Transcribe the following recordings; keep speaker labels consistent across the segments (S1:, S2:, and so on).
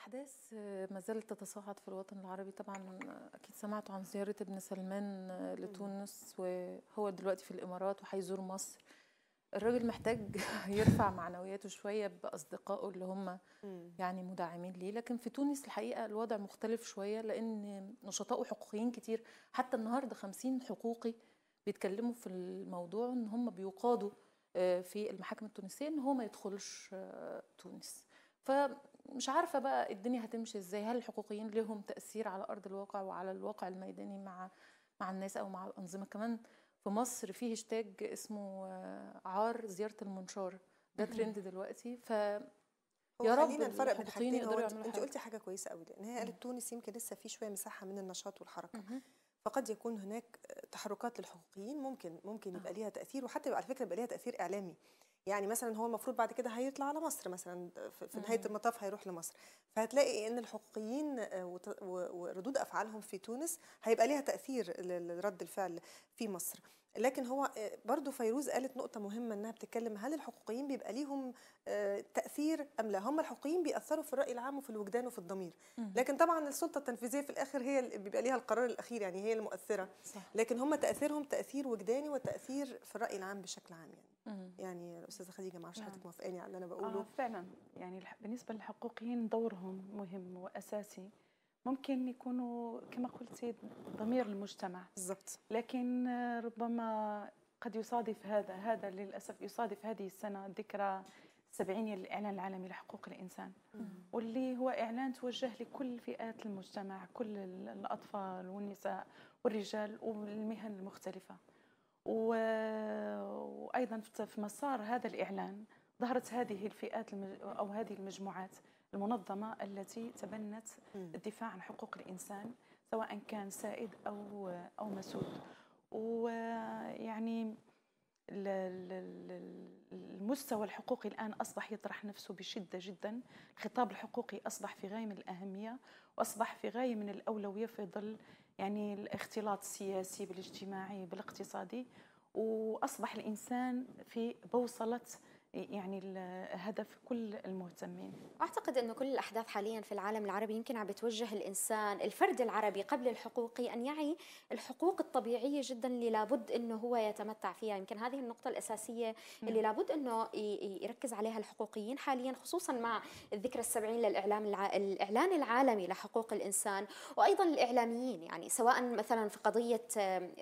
S1: الأحداث آه، ما زالت تتصاعد في الوطن العربي طبعا أكيد سمعتوا عن زيارة ابن سلمان آه، لتونس وهو دلوقتي في الإمارات وهيزور مصر الراجل محتاج يرفع معنوياته شوية بأصدقائه اللي هم يعني مدعمين ليه لكن في تونس الحقيقة الوضع مختلف شوية لأن نشطاء وحقوقيين كتير حتى النهاردة 50 حقوقي بيتكلموا في الموضوع إن هم بيقادوا آه، في المحاكم التونسية إن هو ما يدخلش تونس ف مش عارفه بقى الدنيا هتمشي ازاي هل الحقوقيين لهم تاثير على ارض الواقع وعلى الواقع الميداني مع مع الناس او مع الانظمه كمان في مصر في هاشتاج اسمه آه، عار زياره المنشار ده ترند دلوقتي ف يا رب خلينا نفرق بين حاجتين انت قلتي حاجه
S2: كويسه قوي لان هي قالت تونس يمكن لسه في شويه مساحه من النشاط والحركه فقد يكون هناك تحركات للحقوقيين ممكن ممكن يبقى آه. ليها تاثير وحتى على فكره يبقى ليها تاثير اعلامي يعني مثلا هو المفروض بعد كده هيطلع على مصر مثلا في نهايه المطاف هيروح لمصر فهتلاقي ان الحقوقيين آه، وردود افعالهم في تونس هيبقى ليها تاثير لرد الفعل في مصر لكن هو آه، برضو فيروز قالت نقطة مهمة انها بتتكلم هل الحقوقيين بيبقى ليهم آه، تأثير ام لا هم الحقوقيين بيأثروا في الرأي العام وفي الوجدان وفي الضمير لكن طبعا السلطة التنفيذية في الآخر هي اللي بيبقى ليها القرار الأخير يعني هي المؤثرة لكن هم تأثيرهم تأثير وجداني وتأثير في الرأي العام بشكل عام يعني يعني الأستاذة خديجة ما اعرفش نعم. حضرتك موافقاني على اللي أنا آه، بقوله آه فعلا يعني بالنسبة للحقوقيين دورهم مهم
S3: وأساسي ممكن يكونوا كما قلتي ضمير المجتمع بالضبط لكن ربما قد يصادف هذا هذا للاسف يصادف هذه السنه ذكرى السبعينية للإعلان العالمي لحقوق الإنسان واللي هو إعلان توجه لكل فئات المجتمع كل الأطفال والنساء والرجال والمهن المختلفة و... وأيضا في مسار هذا الإعلان ظهرت هذه الفئات الم... أو هذه المجموعات المنظمة التي تبنت الدفاع عن حقوق الإنسان سواء كان سائد أو أو مسؤول ويعني المستوى الحقوقي الآن أصبح يطرح نفسه بشدة جدا الخطاب الحقوقي أصبح في غاية من الأهمية وأصبح في غاية من الأولوية في ظل يعني الاختلاط السياسي بالاجتماعي بالاقتصادي وأصبح الإنسان في بوصلة يعني هدف كل المهتمين
S4: أعتقد أنه كل الأحداث حاليا في العالم العربي يمكن عم بتوجه الإنسان الفرد العربي قبل الحقوقي أن يعي الحقوق الطبيعية جدا اللي لابد أنه هو يتمتع فيها يمكن هذه النقطة الأساسية اللي نعم. لابد أنه يركز عليها الحقوقيين حاليا خصوصا مع الذكرى السبعين للإعلام الع... الإعلان العالمي لحقوق الإنسان وأيضا الإعلاميين يعني سواء مثلا في قضية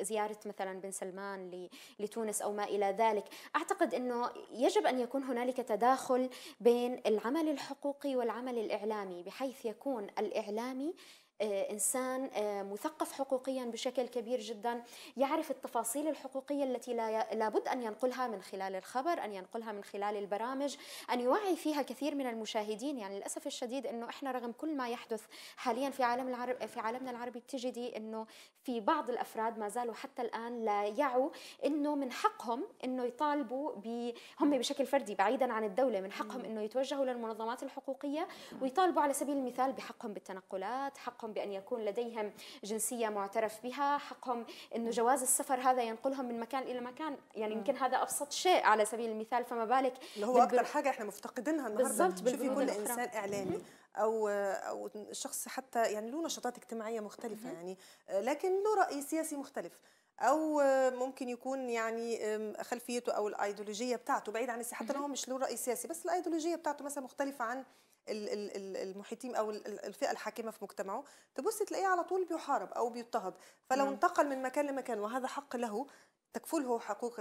S4: زيارة مثلا بن سلمان لتونس أو ما إلى ذلك أعتقد أنه يجب أن أن يكون هنالك تداخل بين العمل الحقوقي والعمل الإعلامي بحيث يكون الإعلامي آه، انسان آه، مثقف حقوقيا بشكل كبير جدا يعرف التفاصيل الحقوقيه التي لا لابد ان ينقلها من خلال الخبر ان ينقلها من خلال البرامج ان يوعي فيها كثير من المشاهدين يعني للاسف الشديد انه احنا رغم كل ما يحدث حاليا في عالم العرب في عالمنا العربي بتجدي انه في بعض الافراد ما زالوا حتى الان لا يعوا انه من حقهم انه يطالبوا ب هم بشكل فردي بعيدا عن الدوله من حقهم انه يتوجهوا للمنظمات الحقوقيه ويطالبوا على سبيل المثال بحقهم بالتنقلات حقهم حقهم بأن يكون لديهم جنسية معترف بها حقهم أنه جواز السفر هذا ينقلهم من مكان إلى مكان يعني يمكن هذا أبسط شيء على سبيل المثال فما بالك اللي هو أكثر حاجة إحنا مفتقدينها النهاردة شوفي كل الأخرى. إنسان إعلامي او او
S2: شخص حتى يعني له نشاطات اجتماعيه مختلفه يعني لكن له راي سياسي مختلف او ممكن يكون يعني خلفيته او الايديولوجيه بتاعته بعيد عن حتى لو هو مش له راي سياسي بس الايديولوجيه بتاعته مثلا مختلفه عن المحيطين او الفئه الحاكمه في مجتمعه تبص تلاقيه على طول بيحارب او بيضطهد فلو م. نعم. انتقل من مكان لمكان وهذا حق له تكفله حقوق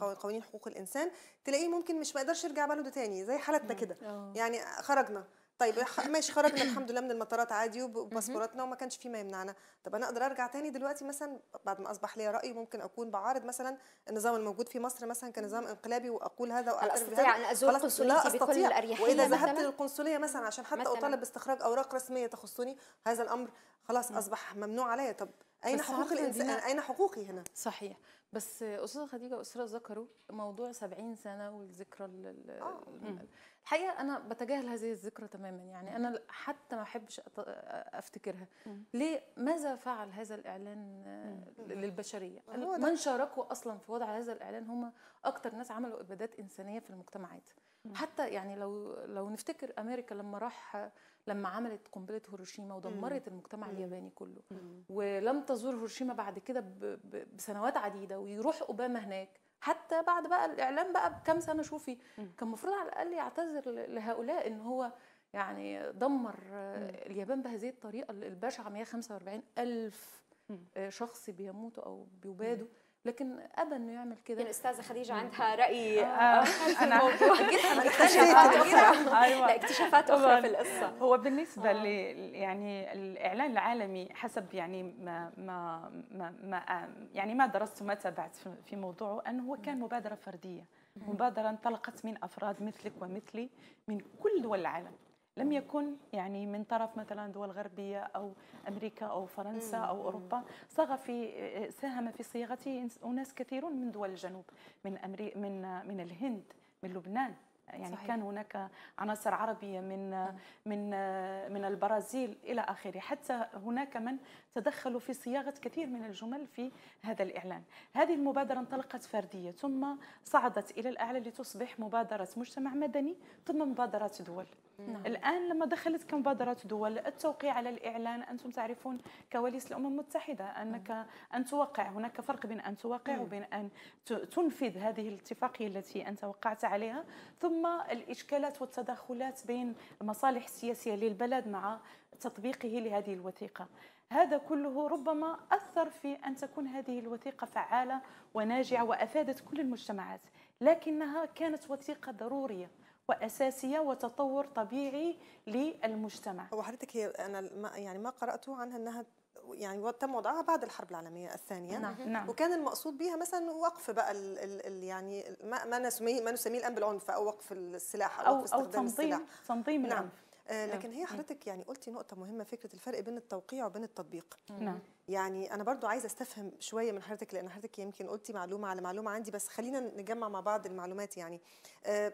S2: قوانين حقوق الانسان تلاقيه ممكن مش مقدرش يرجع بلده تاني زي حالتنا نعم. كده آه. يعني خرجنا طيب ماشي خرجنا الحمد لله من المطارات عادي وباسبوراتنا وما كانش في ما يمنعنا طب انا اقدر ارجع تاني دلوقتي مثلا بعد ما اصبح ليا راي ممكن اكون بعارض مثلا النظام الموجود في مصر مثلا كنظام انقلابي واقول هذا واعترف بهذا ان ازور قنصليتي بكل الاريحيه واذا ذهبت للقنصليه مثلا عشان حتى مثلاً. اطالب باستخراج اوراق رسميه تخصني هذا الامر خلاص اصبح ممنوع عليا طب اين حقوق الانسان اين
S1: حقوقي هنا صحيح بس استاذه خديجه واسره ذكروا موضوع 70 سنه والذكرى آه. الحقيقه انا بتجاهل هذه الذكرى تماما يعني انا حتى ما احبش افتكرها ليه ماذا فعل هذا الاعلان آه، للبشريه من شاركوا اصلا في وضع هذا الاعلان هم اكتر ناس عملوا ابادات انسانيه في المجتمعات حتى يعني لو لو نفتكر امريكا لما راح لما عملت قنبله هيروشيما ودمرت المجتمع الياباني كله ولم تزور هيروشيما بعد كده بسنوات عديده ويروح اوباما هناك حتى بعد بقى الاعلام بقى بكام سنه شوفي كان المفروض على الاقل يعتذر لهؤلاء ان هو يعني دمر آه، اليابان بهذه الطريقه البشعه 145 الف آه، شخص بيموتوا او بيبادوا لكن ابى انه يعمل كده يعني الاستاذه خديجه عندها راي آه, آه، انا أيوة. اكتشافات اخرى اكتشافات اخرى في القصه هو بالنسبه آه.
S3: يعني الاعلان العالمي حسب يعني ما ما ما, ما يعني ما درست وما تابعت في موضوعه انه هو كان مبادره فرديه مبادره انطلقت من افراد مثلك ومثلي من كل دول العالم لم يكن يعني من طرف مثلا دول غربية أو أمريكا أو فرنسا أو أوروبا صاغ في ساهم في صياغته أناس كثيرون من دول الجنوب من أمري من من الهند من لبنان يعني صحيح. كان هناك عناصر عربيه من من من البرازيل الى اخره حتى هناك من تدخلوا في صياغه كثير من الجمل في هذا الاعلان هذه المبادره انطلقت فرديه ثم صعدت الى الاعلى لتصبح مبادره مجتمع مدني ثم مبادره دول نعم. الآن لما دخلت كمبادرة دول التوقيع على الإعلان أنتم تعرفون كواليس الأمم المتحدة أنك أن توقع هناك فرق بين أن توقع وبين أن تنفذ هذه الاتفاقية التي أنت وقعت عليها ثم الإشكالات والتداخلات بين المصالح السياسية للبلد مع تطبيقه لهذه الوثيقة هذا كله ربما أثر في أن تكون هذه الوثيقة فعالة وناجعة وأفادت كل المجتمعات لكنها كانت وثيقة
S2: ضرورية واساسيه وتطور طبيعي للمجتمع. وحضرتك هي انا يعني ما قراته عنها انها يعني تم وضعها بعد الحرب العالميه الثانيه نعم. نعم. وكان المقصود بها مثلا وقف بقى الـ الـ يعني ما ما نسميه ما نسميه الان بالعنف او وقف السلاح او, أو أو تنظيم السلاح تنظيم نعم. العنف آه، نعم. لكن هي نعم. حضرتك يعني قلتي نقطه مهمه فكره الفرق بين التوقيع وبين التطبيق نعم. نعم يعني انا برضو عايزه استفهم شويه من حضرتك لان حضرتك يمكن قلتي معلومه على معلومه عندي بس خلينا نجمع مع بعض المعلومات يعني آه،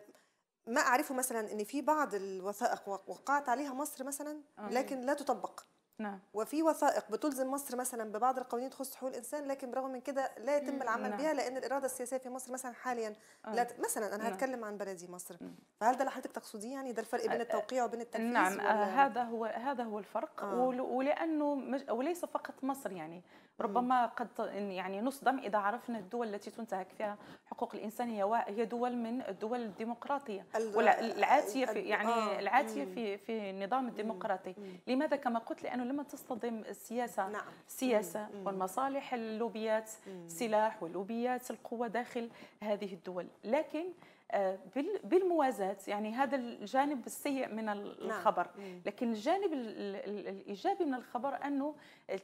S2: ما اعرفه مثلا ان في بعض الوثائق وقعت عليها مصر مثلا لكن لا تطبق نعم وفي وثائق بتلزم مصر مثلا ببعض القوانين تخص حقوق الانسان لكن برغم من كده لا يتم العمل نعم. بها لان الاراده السياسيه في مصر مثلا حاليا آه. لا ت... مثلا انا نعم. هتكلم عن بلدي مصر نعم. فهل ده اللي حضرتك تقصديه يعني ده الفرق بين آه، التوقيع وبين التنفيذ نعم آه، هذا
S3: هو هذا هو الفرق آه. ول... ولانه وليس فقط مصر يعني ربما قد يعني نصدم اذا عرفنا الدول التي تنتهك فيها حقوق الانسان هي هي دول من الدول الديمقراطيه العاتيه في يعني آه. العاتيه في في النظام الديمقراطي لماذا كما قلت لانه لانه لما تصطدم السياسه نعم. السياسه مم. والمصالح اللوبيات مم. سلاح ولوبيات القوه داخل هذه الدول لكن آه، بالموازاة يعني هذا الجانب السيء من نعم. الخبر لكن الجانب الإيجابي من الخبر أنه آه،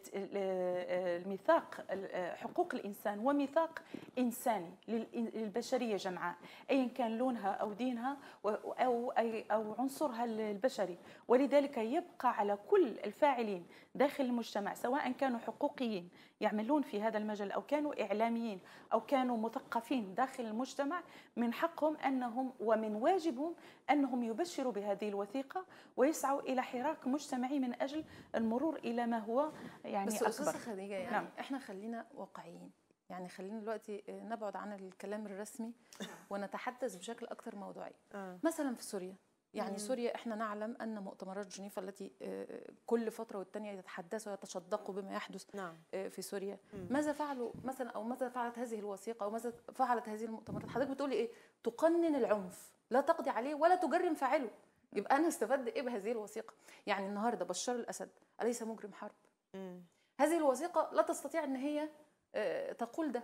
S3: الميثاق آه، حقوق الإنسان هو ميثاق إنساني للبشرية جمعاء أيا كان لونها أو دينها أو أو عنصرها البشري ولذلك يبقى على كل الفاعلين داخل المجتمع سواء كانوا حقوقيين يعملون في هذا المجال أو كانوا إعلاميين أو كانوا مثقفين داخل المجتمع من حقهم أنهم ومن واجبهم أنهم يبشروا بهذه الوثيقة ويسعوا إلى حراك مجتمعي من
S1: أجل المرور إلى ما هو يعني بس أكبر خديجة يعني نعم. إحنا خلينا واقعيين يعني خلينا دلوقتي آه، نبعد عن الكلام الرسمي ونتحدث بشكل أكثر موضوعي آه. مثلا في سوريا يعني مم. سوريا احنا نعلم ان مؤتمرات جنيف التي آه، كل فتره والتانيه يتحدثوا ويتشدقوا بما يحدث نعم. آه، في سوريا مم. ماذا فعلوا مثلا او ماذا فعلت هذه الوثيقه او ماذا فعلت هذه المؤتمرات حضرتك بتقولي ايه تقنن العنف لا تقضي عليه ولا تجرم فاعله يبقى انا استفدت ايه بهذه الوثيقه يعني النهارده بشار الاسد اليس مجرم حرب مم. هذه الوثيقه لا تستطيع ان هي آه، تقول ده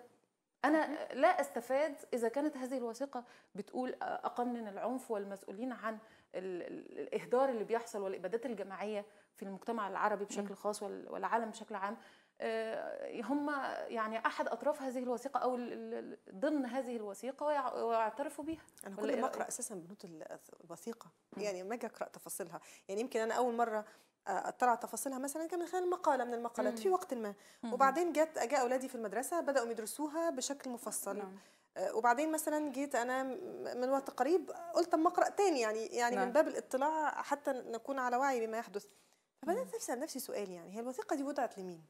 S1: انا لا استفاد اذا كانت هذه الوثيقه بتقول اقنن العنف والمسؤولين عن الاهدار اللي بيحصل والابادات الجماعيه في المجتمع العربي بشكل خاص والعالم بشكل عام آه، هم يعني احد اطراف هذه الوثيقه او ضمن هذه الوثيقه ويعترفوا بيها انا كل ما إيه
S2: اقرا اساسا بنود الوثيقه يعني ما اجي اقرا تفاصيلها يعني يمكن انا اول مره اطلع آه، تفاصيلها مثلا كان من خلال مقاله من المقالات في وقت ما وبعدين جت جاء اولادي في المدرسه بداوا يدرسوها بشكل مفصل نعم. آه، وبعدين مثلا جيت انا من وقت قريب قلت اما اقرا تاني يعني يعني من نعم. باب الاطلاع حتى نكون على وعي بما يحدث فبدات اسال نفسي سؤال يعني هي الوثيقه دي وضعت لمين؟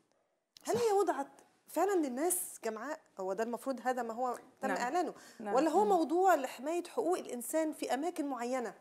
S2: هل هي وضعت فعلا للناس جمعاء هو ده المفروض هذا ما هو تم نعم. اعلانه نعم. ولا هو موضوع لحمايه حقوق الانسان في اماكن معينه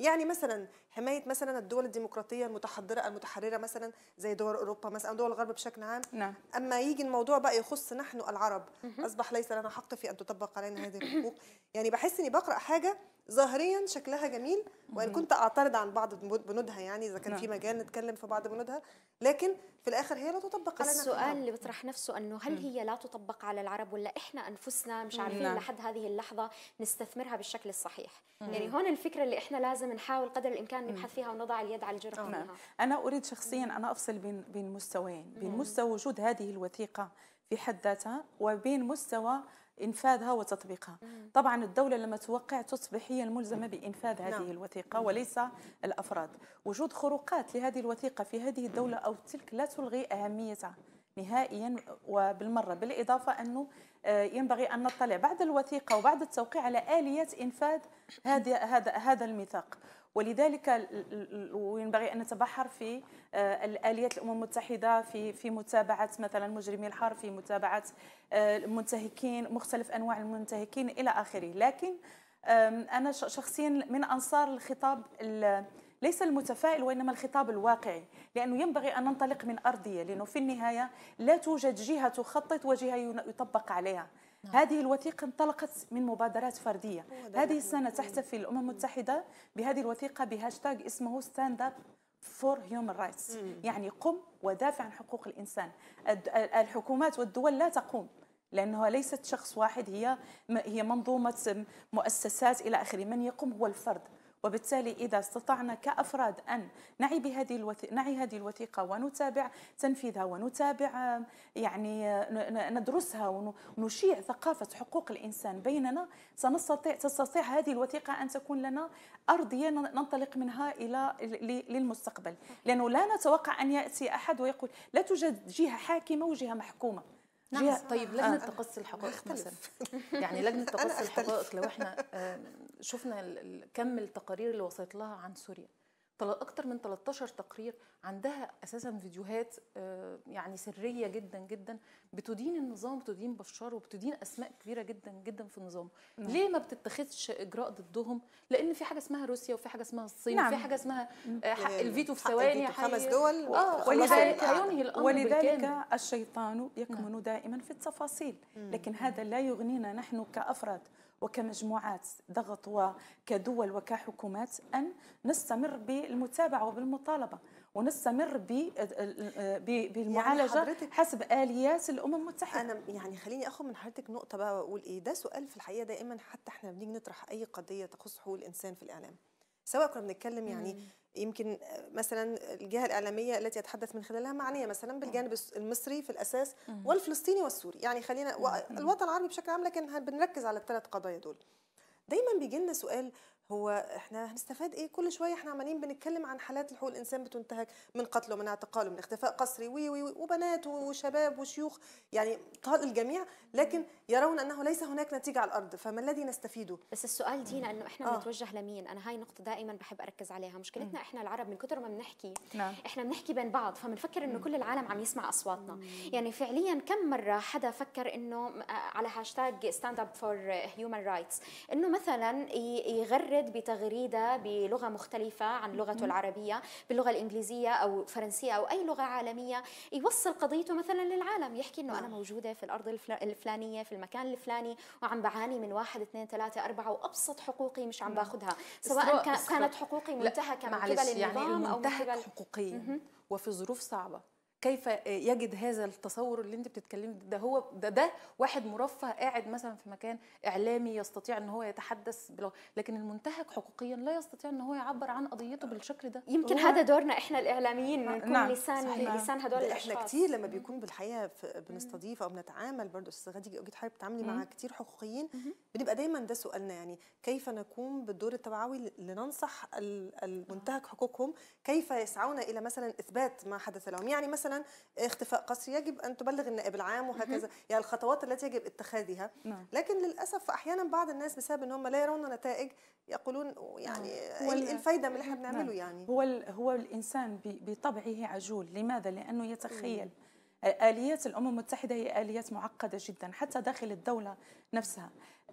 S2: يعني مثلا حمايه مثلا الدول الديمقراطيه المتحضره المتحرره مثلا زي دول اوروبا مثلا دول الغرب بشكل عام نعم. اما يجي الموضوع بقى يخص نحن العرب اصبح ليس لنا حق في ان تطبق علينا هذه الحقوق يعني بحس اني بقرا حاجه ظاهريا شكلها جميل وان كنت اعترض عن بعض بنودها يعني اذا كان نعم. في مجال نتكلم في
S4: بعض بنودها لكن في الاخر
S2: هي لا تطبق علينا السؤال اللي
S4: بيطرح نفسه انه هل هي لا تطبق على العرب ولا احنا انفسنا مش عارفين نعم. لحد هذه اللحظه نستثمرها بالشكل الصحيح يعني هون الفكره اللي احنا لازم نحاول قدر الامكان فعلا نبحث فيها ونضع اليد على الجرح فيها نعم. انا اريد
S3: شخصيا ان افصل بين بين مستويين بين مستوى وجود هذه الوثيقه في حد ذاتها وبين مستوى انفاذها وتطبيقها طبعا الدوله لما توقع تصبح هي الملزمه بانفاذ هذه نعم. الوثيقه وليس الافراد وجود خروقات لهذه الوثيقه في هذه الدوله او تلك لا تلغي اهميتها نهائيا وبالمره بالاضافه انه آه، ينبغي ان نطلع بعد الوثيقه وبعد التوقيع على اليات انفاذ هذا هذا الميثاق ولذلك ينبغي ان نتبحر في آه، الاليات الامم المتحده في في متابعه مثلا مجرمي الحرب في متابعه آه، المنتهكين مختلف انواع المنتهكين الى اخره لكن انا شخصيا من انصار الخطاب ليس المتفائل وانما الخطاب الواقعي لانه ينبغي ان ننطلق من ارضيه لانه في النهايه لا توجد جهه تخطط وجهه يطبق عليها نعم. هذه الوثيقة انطلقت من مبادرات فردية هذه السنة تحتفل الأمم المتحدة بهذه الوثيقة بهاشتاج اسمه ستاند اب فور هيومن رايتس يعني قم ودافع عن حقوق الإنسان الحكومات والدول لا تقوم لانها ليست شخص واحد هي هي منظومه مؤسسات الى اخره من يقوم هو الفرد وبالتالي إذا استطعنا كأفراد أن نعي بهذه الوثيقة نعي هذه الوثيقة ونتابع تنفيذها ونتابع يعني ندرسها ونشيع ثقافة حقوق الإنسان بيننا سنستطيع تستطيع هذه الوثيقة أن تكون لنا أرضية ننطلق منها إلى للمستقبل لأنه لا نتوقع أن يأتي أحد ويقول لا توجد جهة حاكمة وجهة محكومة
S1: نعم طيب لجنه تقصي الحقائق مثلا يعني لجنه تقصي الحقائق لو احنا شفنا كم التقارير اللي وصلت لها عن سوريا اكتر من 13 تقرير عندها اساسا فيديوهات آه، يعني سريه جدا جدا بتدين النظام بتدين بشار وبتدين اسماء كبيره جدا جدا في النظام نعم. ليه ما بتتخذش اجراء ضدهم لان في حاجه اسمها روسيا وفي حاجه اسمها الصين نعم. وفي حاجه اسمها آه، حق الفيتو في ثواني خمس دول آه، ولذلك ولذلك الشيطان يكمن نعم. دائما في التفاصيل
S3: لكن هذا لا يغنينا نحن كافراد وكمجموعات ضغط وكدول وكحكومات أن نستمر بالمتابعة وبالمطالبة ونستمر
S2: يعني بالمعالجة يعني حسب آليات الأمم المتحدة أنا يعني خليني أخذ من حضرتك نقطة بقى وأقول إيه ده سؤال في الحقيقة دائما حتى إحنا بنيجي نطرح أي قضية تخص حقوق الإنسان في الإعلام سواء كنا بنتكلم يعني يمكن مثلا الجهه الاعلاميه التي يتحدث من خلالها معنيه مثلا بالجانب المصري في الاساس والفلسطيني والسوري يعني خلينا الوطن العربي بشكل عام لكن بنركز على الثلاث قضايا دول دايما بيجي لنا سؤال هو احنا هنستفاد ايه كل شويه احنا عمالين بنتكلم عن حالات حقوق الانسان بتنتهك من قتله من اعتقاله من اختفاء قسري وي وي وبنات وشباب وشيوخ يعني طال الجميع لكن يرون انه ليس هناك نتيجه على الارض فما الذي نستفيده بس السؤال دينا انه احنا آه. بنتوجه
S4: آه. لمين انا هاي نقطه دائما بحب اركز عليها مشكلتنا م. احنا العرب من كثر ما بنحكي نعم. احنا بنحكي بين بعض فبنفكر انه كل العالم عم يسمع اصواتنا م. يعني فعليا كم مره حدا فكر انه آه، على هاشتاج ستاند اب فور هيومن رايتس انه مثلا يغرد ورد بتغريدة بلغة مختلفة عن لغته العربية باللغة الإنجليزية أو فرنسية أو أي لغة عالمية يوصل قضيته مثلا للعالم يحكي أنه أنا آه. موجودة في الأرض الفلانية في المكان الفلاني وعم بعاني من واحد اثنين ثلاثة أربعة وأبسط حقوقي مش عم آه. باخذها سواء كانت حقوقي منتهكة من قبل يعني النظام أو من قبل
S1: حقوقيا وفي ظروف صعبة كيف يجد هذا التصور اللي انت بتتكلمي ده هو ده ده واحد مرفه قاعد مثلا في مكان اعلامي يستطيع ان هو يتحدث بلغة لكن المنتهك حقوقيا لا يستطيع ان هو يعبر عن قضيته بالشكل ده يمكن هذا دورنا
S4: احنا الاعلاميين
S1: نكون
S2: نعم. لسان صحيح. لسان نعم. هدول الاشخاص احنا كتير لما بيكون بالحقيقه بنستضيف او بنتعامل برضه استاذ غادي جيت حضرتك بتتعاملي مع كتير حقوقيين بنبقى دايما ده سؤالنا يعني كيف نقوم بالدور التوعوي لننصح المنتهك حقوقهم كيف يسعون الى مثلا اثبات ما حدث لهم يعني مثلا مثلا اختفاء قصري يجب ان تبلغ النائب العام وهكذا يعني الخطوات التي يجب اتخاذها نعم. لكن للاسف احيانا بعض الناس بسبب ان هم لا يرون نتائج يقولون يعني آه. إيه هو الفايده من اللي احنا بنعمله نعم. يعني
S3: هو هو الانسان بطبعه عجول لماذا لانه يتخيل آه، آليات الأمم المتحدة هي آليات معقدة جدا حتى داخل الدولة نفسها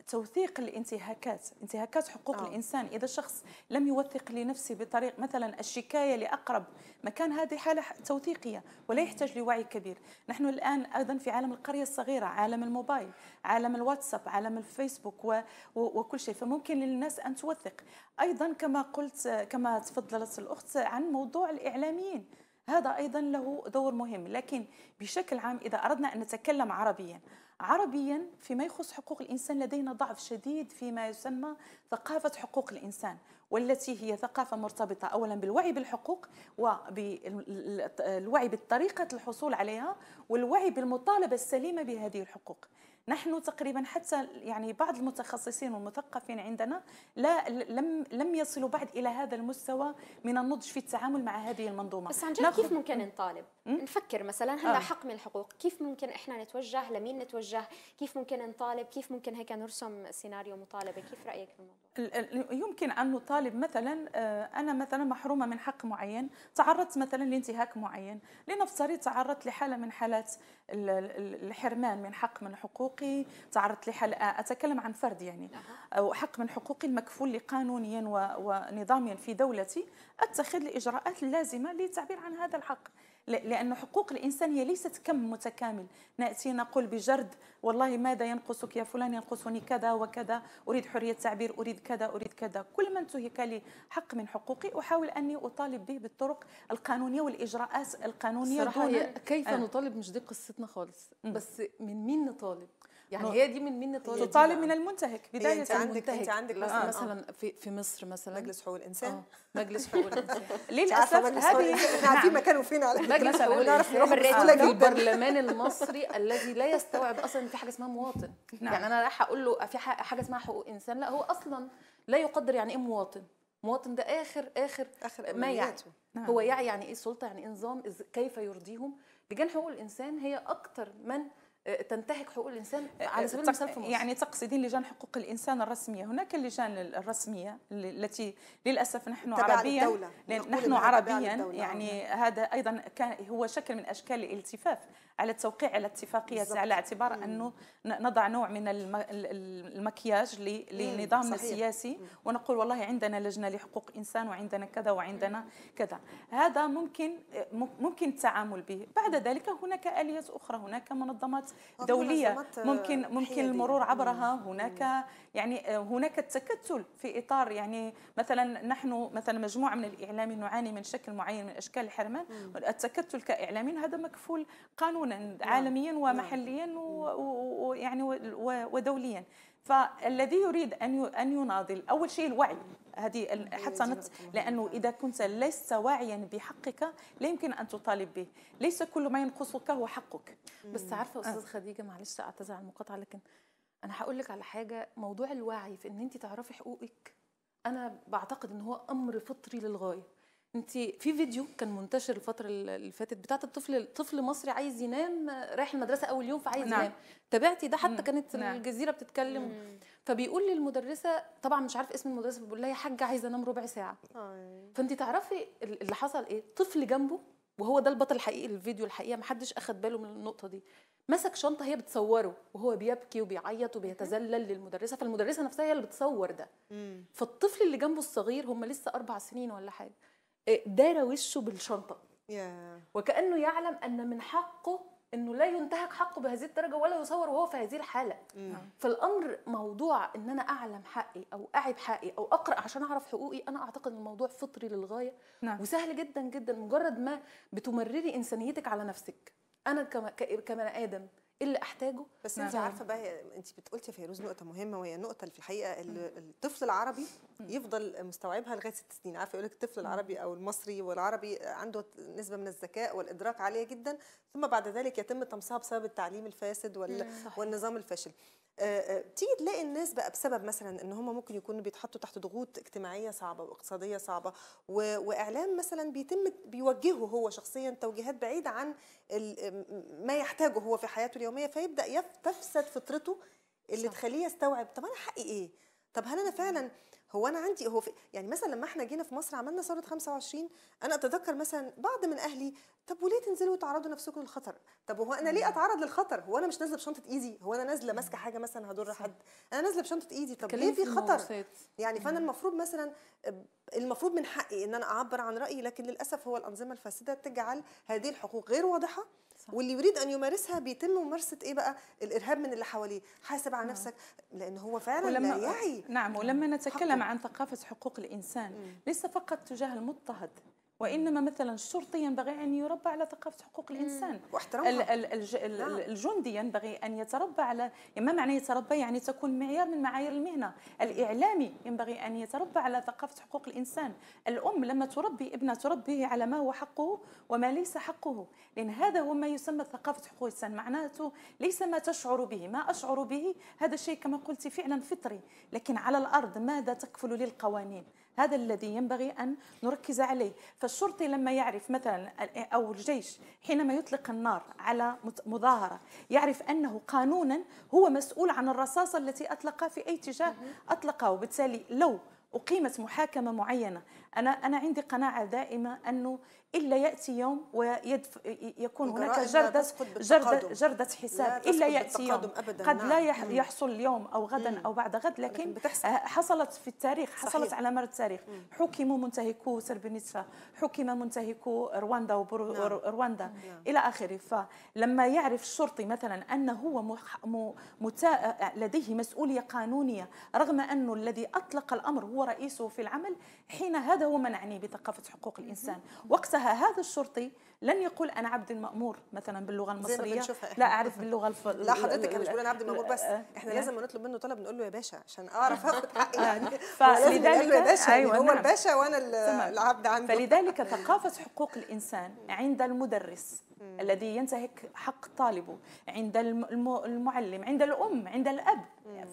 S3: توثيق الانتهاكات انتهاكات حقوق أوه. الانسان اذا شخص لم يوثق لنفسه بطريق مثلا الشكايه لاقرب مكان هذه حاله توثيقيه ولا يحتاج لوعي كبير نحن الان ايضا في عالم القريه الصغيره عالم الموبايل عالم الواتساب عالم الفيسبوك و... و... وكل شيء فممكن للناس ان توثق ايضا كما قلت كما تفضلت الاخت عن موضوع الاعلاميين هذا ايضا له دور مهم لكن بشكل عام اذا اردنا ان نتكلم عربيا عربيا فيما يخص حقوق الإنسان لدينا ضعف شديد فيما يسمى ثقافة حقوق الإنسان والتي هي ثقافة مرتبطة أولا بالوعي بالحقوق والوعي بالطريقه الحصول عليها والوعي بالمطالبة السليمة بهذه الحقوق نحن تقريبا حتى يعني بعض المتخصصين والمثقفين عندنا لا لم لم يصلوا بعد الى هذا المستوى من النضج في التعامل مع هذه المنظومه بس عن جد كيف ممكن
S4: نطالب نفكر مثلا هلا آه. حق من الحقوق كيف ممكن احنا نتوجه لمين نتوجه كيف ممكن نطالب كيف ممكن هيك نرسم سيناريو مطالبه كيف رايك بالموضوع
S3: يمكن ان نطالب مثلا آه، انا مثلا محرومه من حق معين تعرضت مثلا لانتهاك معين لنفترض تعرضت لحاله من حالات الحرمان من حق من حقوقي تعرضت لحاله آه، اتكلم عن فرد يعني او حق من حقوقي المكفول لي قانونيا ونظاميا في دولتي اتخذ الاجراءات اللازمه للتعبير عن هذا الحق لأن حقوق الإنسان هي ليست كم متكامل نأتي نقول بجرد والله ماذا ينقصك يا فلان ينقصني كذا وكذا أريد حرية تعبير أريد كذا أريد كذا كل من انتهك لي حق من حقوقي أحاول أني أطالب به بالطرق القانونية والإجراءات القانونية دون كيف آه.
S1: نطالب مش دي قصتنا خالص بس من مين نطالب يعني هي دي من مين نطالب؟ تطالب من المنتهك بدايه انت عندك انت عندك مثلا, آه. مثلا في في مصر مثلا مجلس حقوق الانسان آه. مجلس حقوق الانسان للاسف هذه احنا عارفين مكانه فين على مجلس حقوق الانسان نعم. في البرلمان المصري الذي لا يستوعب اصلا ان في حاجه اسمها مواطن نعم. يعني انا رايحه اقول له في حاجه اسمها حقوق انسان لا هو اصلا لا يقدر يعني ايه مواطن مواطن ده اخر اخر, آخر ما يعني نعم. هو يعي يعني ايه سلطه يعني ايه نظام كيف يرضيهم لجان حقوق الانسان هي اكتر من تنتهك حقوق الانسان آه، آه، على سبيل المثال في مصر يعني
S3: تقصدين لجان حقوق الانسان الرسميه هناك اللجان الرسميه التي للاسف نحن عربيا نحن عربيا يعني آه. هذا ايضا كان هو شكل من اشكال الالتفاف على التوقيع على اتفاقيه على اعتبار مم. انه نضع نوع من المكياج لنظامنا السياسي ونقول والله عندنا لجنه لحقوق انسان وعندنا كذا وعندنا مم. كذا هذا ممكن ممكن التعامل به بعد ذلك هناك اليات اخرى هناك منظمات دوليه ممكن ممكن المرور عبرها هناك يعني آه، هناك تكتل في اطار يعني مثلا نحن مثلا مجموعه من الاعلاميين نعاني من شكل معين من اشكال الحرمان التكتل كاعلاميين هذا مكفول قانونا نعم. عالميا نعم. ومحليا ويعني ودوليا فالذي يريد ان ان يناضل اول شيء الوعي هذه حتى نت لانه اذا كنت لست واعيا بحقك لا يمكن ان
S1: تطالب به ليس كل ما ينقصك هو حقك بس عارفه استاذ آه. خديجه معلش اعتذر عن المقاطعه لكن انا هقول لك على حاجه موضوع الوعي في ان انت تعرفي حقوقك انا بعتقد ان هو امر فطري للغايه انت في فيديو كان منتشر الفتره اللي فاتت بتاعت الطفل طفل مصري عايز ينام رايح المدرسه اول يوم فعايز نعم. ينام تابعتي ده حتى كانت نعم. الجزيره بتتكلم مم. فبيقول للمدرسه طبعا مش عارف اسم المدرسه بيقول لها يا حاجه عايزه انام ربع ساعه آه. فانت تعرفي اللي حصل ايه طفل جنبه وهو ده البطل الحقيقي الفيديو الحقيقه محدش اخد باله من النقطه دي مسك شنطه هي بتصوره وهو بيبكي وبيعيط وبيتذلل للمدرسه فالمدرسه نفسها هي اللي بتصور ده فالطفل اللي جنبه الصغير هم لسه اربع سنين ولا حاجه آه، دار وشه بالشنطه وكانه يعلم ان من حقه انه لا ينتهك حقه بهذه الدرجه ولا يصور وهو في هذه الحاله نعم. فالامر موضوع ان انا اعلم حقي او اعب حقي او اقرا عشان اعرف حقوقي انا اعتقد ان الموضوع فطري للغايه نعم. وسهل جدا جدا مجرد ما بتمرري انسانيتك على نفسك انا كبني ادم ايه اللي احتاجه بس انت عارفه
S2: بقى انت بتقولتي فيروز نقطه مهمه وهي نقطه اللي في الحقيقه الطفل العربي يفضل مستوعبها لغايه ست سنين عارفه يقول لك الطفل العربي او المصري والعربي عنده نسبه من الذكاء والادراك عاليه جدا ثم بعد ذلك يتم تمصيحها بسبب التعليم الفاسد وال... والنظام الفاشل آه، آه، تيجي تلاقي الناس بقى بسبب مثلا ان هم ممكن يكونوا بيتحطوا تحت ضغوط اجتماعيه صعبه واقتصاديه صعبه واعلام مثلا بيتم بيوجهه هو شخصيا توجيهات بعيده عن ما يحتاجه هو في حياته اليوميه فيبدا تفسد فطرته اللي تخليه يستوعب طب انا حقي ايه؟ طب هل انا فعلا هو انا عندي هو في يعني مثلا لما احنا جينا في مصر عملنا ثوره 25 انا اتذكر مثلا بعض من اهلي طب وليه تنزلوا وتعرضوا نفسكم للخطر طب هو انا ليه اتعرض للخطر هو انا مش نازله بشنطه ايدي هو انا نازله ماسكه حاجه مثلا هضر حد انا نازله بشنطه ايدي طب ليه في خطر يعني فانا المفروض مثلا المفروض من حقي ان انا اعبر عن رايي لكن للاسف هو الانظمه الفاسده تجعل هذه الحقوق غير واضحه واللي يريد ان يمارسها بيتم ممارسه ايه بقى الارهاب من اللي حواليه حاسب على نفسك لان هو فعلا ولما لا يعي نعم ولما نتكلم حقه. عن
S3: ثقافه حقوق الانسان ليس فقط تجاه المضطهد وانما مثلا الشرطي ينبغي ان يربى على ثقافه حقوق الانسان واحترامها نعم. الجندي ينبغي ان يتربى على ما معنى يتربى يعني تكون معيار من معايير المهنه الاعلامي ينبغي ان يتربى على ثقافه حقوق الانسان الام لما تربي ابنها تربيه على ما هو حقه وما ليس حقه لان هذا هو ما يسمى ثقافه حقوق الانسان معناته ليس ما تشعر به ما اشعر به هذا الشيء كما قلت فعلا فطري لكن على الارض ماذا تكفل للقوانين هذا الذي ينبغي أن نركز عليه فالشرطي لما يعرف مثلا أو الجيش حينما يطلق النار على مظاهرة يعرف أنه قانونا هو مسؤول عن الرصاصة التي أطلق في أي اتجاه أطلقه وبالتالي لو أقيمت محاكمة معينة انا انا عندي قناعه دائمه انه الا ياتي يوم ويكون هناك جرده جرده جرده حساب الا ياتي يوم أبداً قد نعم. لا يحصل اليوم او غدا مم. او بعد غد لكن بتحصل. آه، حصلت في التاريخ حصلت صحيح. على مر التاريخ حكموا منتهكو سربنيتسا حكم منتهكو رواندا وبرو نعم. رواندا نعم. الى اخره فلما يعرف الشرطي مثلا انه هو مح... م... متا... آه، لديه مسؤوليه قانونيه رغم انه الذي اطلق الامر هو رئيسه في العمل حين هذا هذا هو ما نعنيه بثقافة حقوق الإنسان وقتها هذا الشرطي لن يقول انا عبد المامور مثلا باللغه المصريه لا اعرف باللغه الف... لا حضرتك انا مش بقول انا عبد المامور بس احنا لا. لازم
S2: نطلب منه طلب نقول له يا باشا عشان اعرف اخد حقي يعني فلذلك يا باشا يعني أيوة يعني هو نعم. الباشا وانا
S3: العبد عنده فلذلك ثقافه حقوق الانسان عند المدرس الذي ينتهك حق طالبه عند المعلم عند الام عند الاب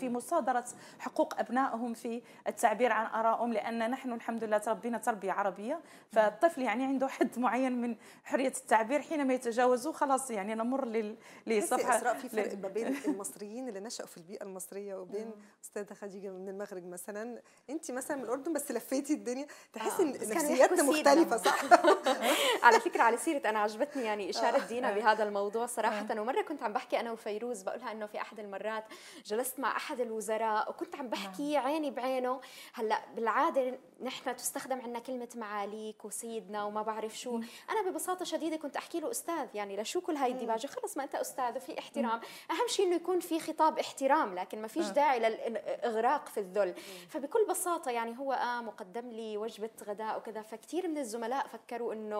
S3: في مصادره حقوق ابنائهم في التعبير عن ارائهم لان نحن الحمد لله تربينا تربيه عربيه فالطفل يعني عنده حد معين من حريه التعبير حينما يتجاوزوا خلاص يعني نمر للصفحه اسراء في فرق ما بين
S2: المصريين اللي نشأوا في البيئه المصريه وبين استاذه خديجه من المغرب مثلا انت مثلا من الاردن بس لفيتي الدنيا تحسي آه، ان نفسياتنا مختلفه
S4: صح على فكره على سيره انا عجبتني يعني اشاره آه. دينا بهذا الموضوع صراحه آه. ومره كنت عم بحكي انا وفيروز بقولها انه في احد المرات جلست مع احد الوزراء وكنت عم بحكي نعم. عيني بعينه هلا بالعاده نحن تستخدم عندنا كلمه معاليك وسيدنا وما بعرف شو انا ببساطه ببساطه شديده كنت احكي له استاذ يعني لشو كل هاي الديباجه خلص ما انت استاذ وفي احترام اهم شيء انه يكون في خطاب احترام لكن ما فيش آه. داعي للاغراق في الذل فبكل بساطه يعني هو قام آه، وقدم لي وجبه غداء وكذا فكثير من الزملاء فكروا انه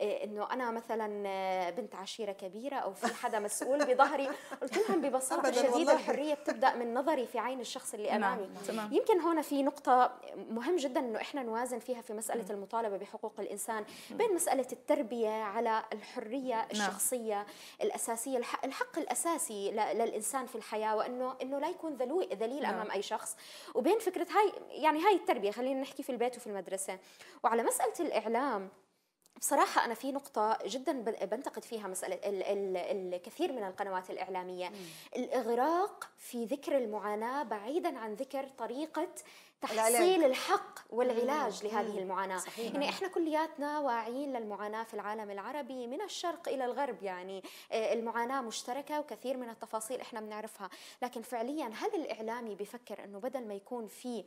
S4: آه، انه انا مثلا بنت عشيره كبيره او في حدا مسؤول بظهري قلت لهم ببساطه شديده الحريه بتبدا من نظري في عين الشخص اللي نعم، امامي يمكن هون في نقطه مهم جدا انه احنا نوازن فيها في مساله المطالبه بحقوق الانسان بين مساله التربيه على الحريه نعم. الشخصيه الاساسيه الحق الاساسي للانسان في الحياه وانه انه لا يكون ذليل نعم. امام اي شخص وبين فكره هاي يعني هاي التربيه خلينا نحكي في البيت وفي المدرسه وعلى مساله الاعلام بصراحة أنا في نقطة جدا بنتقد فيها مسألة الكثير من القنوات الإعلامية مم. نعم. الإغراق في ذكر المعاناة بعيدا عن ذكر طريقة تحصيل الحق والعلاج لهذه المعاناة صحيح. يعني إحنا كلياتنا واعيين للمعاناة في العالم العربي من الشرق إلى الغرب يعني المعاناة مشتركة وكثير من التفاصيل إحنا بنعرفها لكن فعليا هل الإعلامي بيفكر أنه بدل ما يكون في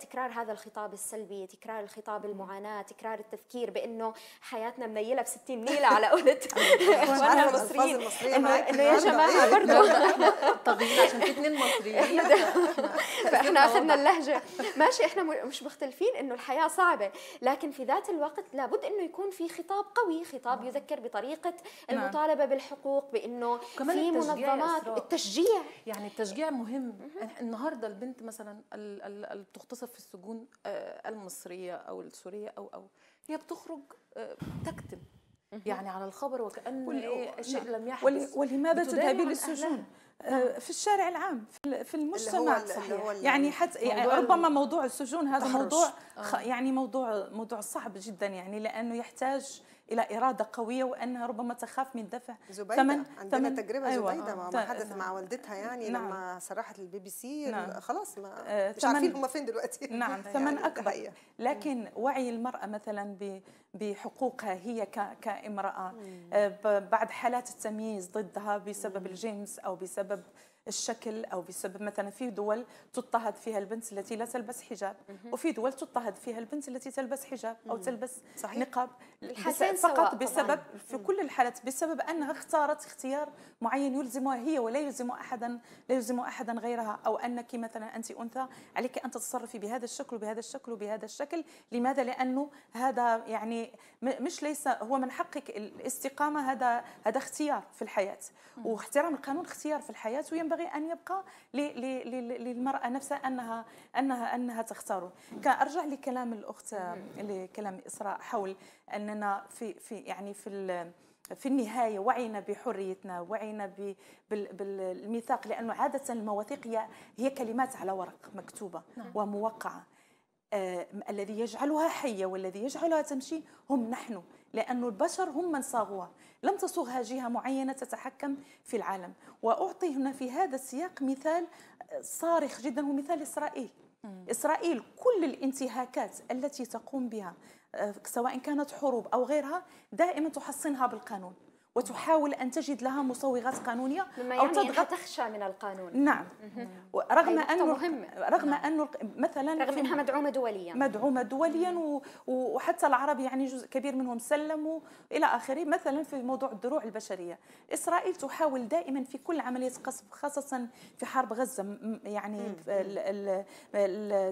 S4: تكرار هذا الخطاب السلبي تكرار الخطاب المعاناة تكرار التفكير بأنه حياتنا منيلة بستين نيلة على قولة إخواننا المصريين إنه يا جماعة برضه طبيعي عشان في اثنين مصريين فإحنا أخذنا اللهجة ماشي احنا مش مختلفين انه الحياه صعبه لكن في ذات الوقت لابد انه يكون في خطاب قوي خطاب نعم. يذكر بطريقه نعم. المطالبه بالحقوق بانه في منظمات التشجيع
S1: يعني التشجيع مهم النهارده البنت مثلا اللي بتغتصب في السجون آه، المصريه او السوريه او او هي بتخرج آه، تكتم يعني على الخبر وكانه شيء نعم. لم يحدث ولماذا تذهبي للسجون؟ في
S3: الشارع العام في المجتمع صحيح يعني حتى يعني ربما موضوع السجون هذا موضوع آه. يعني موضوع موضوع صعب جدا يعني لانه يحتاج الى اراده قويه وانها ربما تخاف من دفع زبيده ثمن عندنا ثمن تجربه أيوة. زبيده ما, آه، ما حدث مع والدتها يعني نعم. لما
S2: صرحت للبي بي سي نعم. خلاص ما مش آه، مش عارفين هم فين
S3: دلوقتي نعم يعني ثمن يعني اكبر دهية. لكن وعي المراه مثلا بحقوقها هي كامراه آه، بعد حالات التمييز ضدها بسبب مم. الجنس او بسبب الشكل او بسبب مثلا في دول تضطهد فيها البنت التي لا تلبس حجاب وفي دول تضطهد فيها البنت التي تلبس حجاب او تلبس صحيح. نقاب فقط بسبب طبعاً. في كل الحالات بسبب انها اختارت اختيار معين يلزمها هي ولا يلزم احدا لا يلزم احدا غيرها او انك مثلا انت انثى عليك ان تتصرفي بهذا الشكل وبهذا الشكل وبهذا الشكل لماذا لانه هذا يعني مش ليس هو من حقك الاستقامه هذا هذا اختيار في الحياه واحترام القانون اختيار في الحياه وينبغي ينبغي ان يبقى للمراه نفسها انها انها انها تختاره كارجع لكلام الاخت آه، لكلام اسراء حول اننا في في يعني في في النهاية وعينا بحريتنا وعينا بالميثاق لأنه عادة المواثيق هي كلمات على ورق مكتوبة نعم. وموقعة آه، الذي يجعلها حية والذي يجعلها تمشي هم نحن لأن البشر هم من صاغوها لم تصغها جهة معينة تتحكم في العالم وأعطي هنا في هذا السياق مثال صارخ جدا هو مثال إسرائيل إسرائيل كل الانتهاكات التي تقوم بها آه، سواء كانت حروب أو غيرها دائما تحصنها بالقانون وتحاول ان تجد لها مصوغات قانونيه مما او يعني تضغط
S4: تخشى من القانون نعم رغم طيب، انه مهمة. رغم نعم.
S3: انه مثلا رغم انها مدعومه دوليا مدعومه دوليا وحتى العرب يعني جزء كبير منهم سلموا الى اخره مثلا في موضوع الدروع البشريه اسرائيل تحاول دائما في كل عمليه قصف خاصه في حرب غزه يعني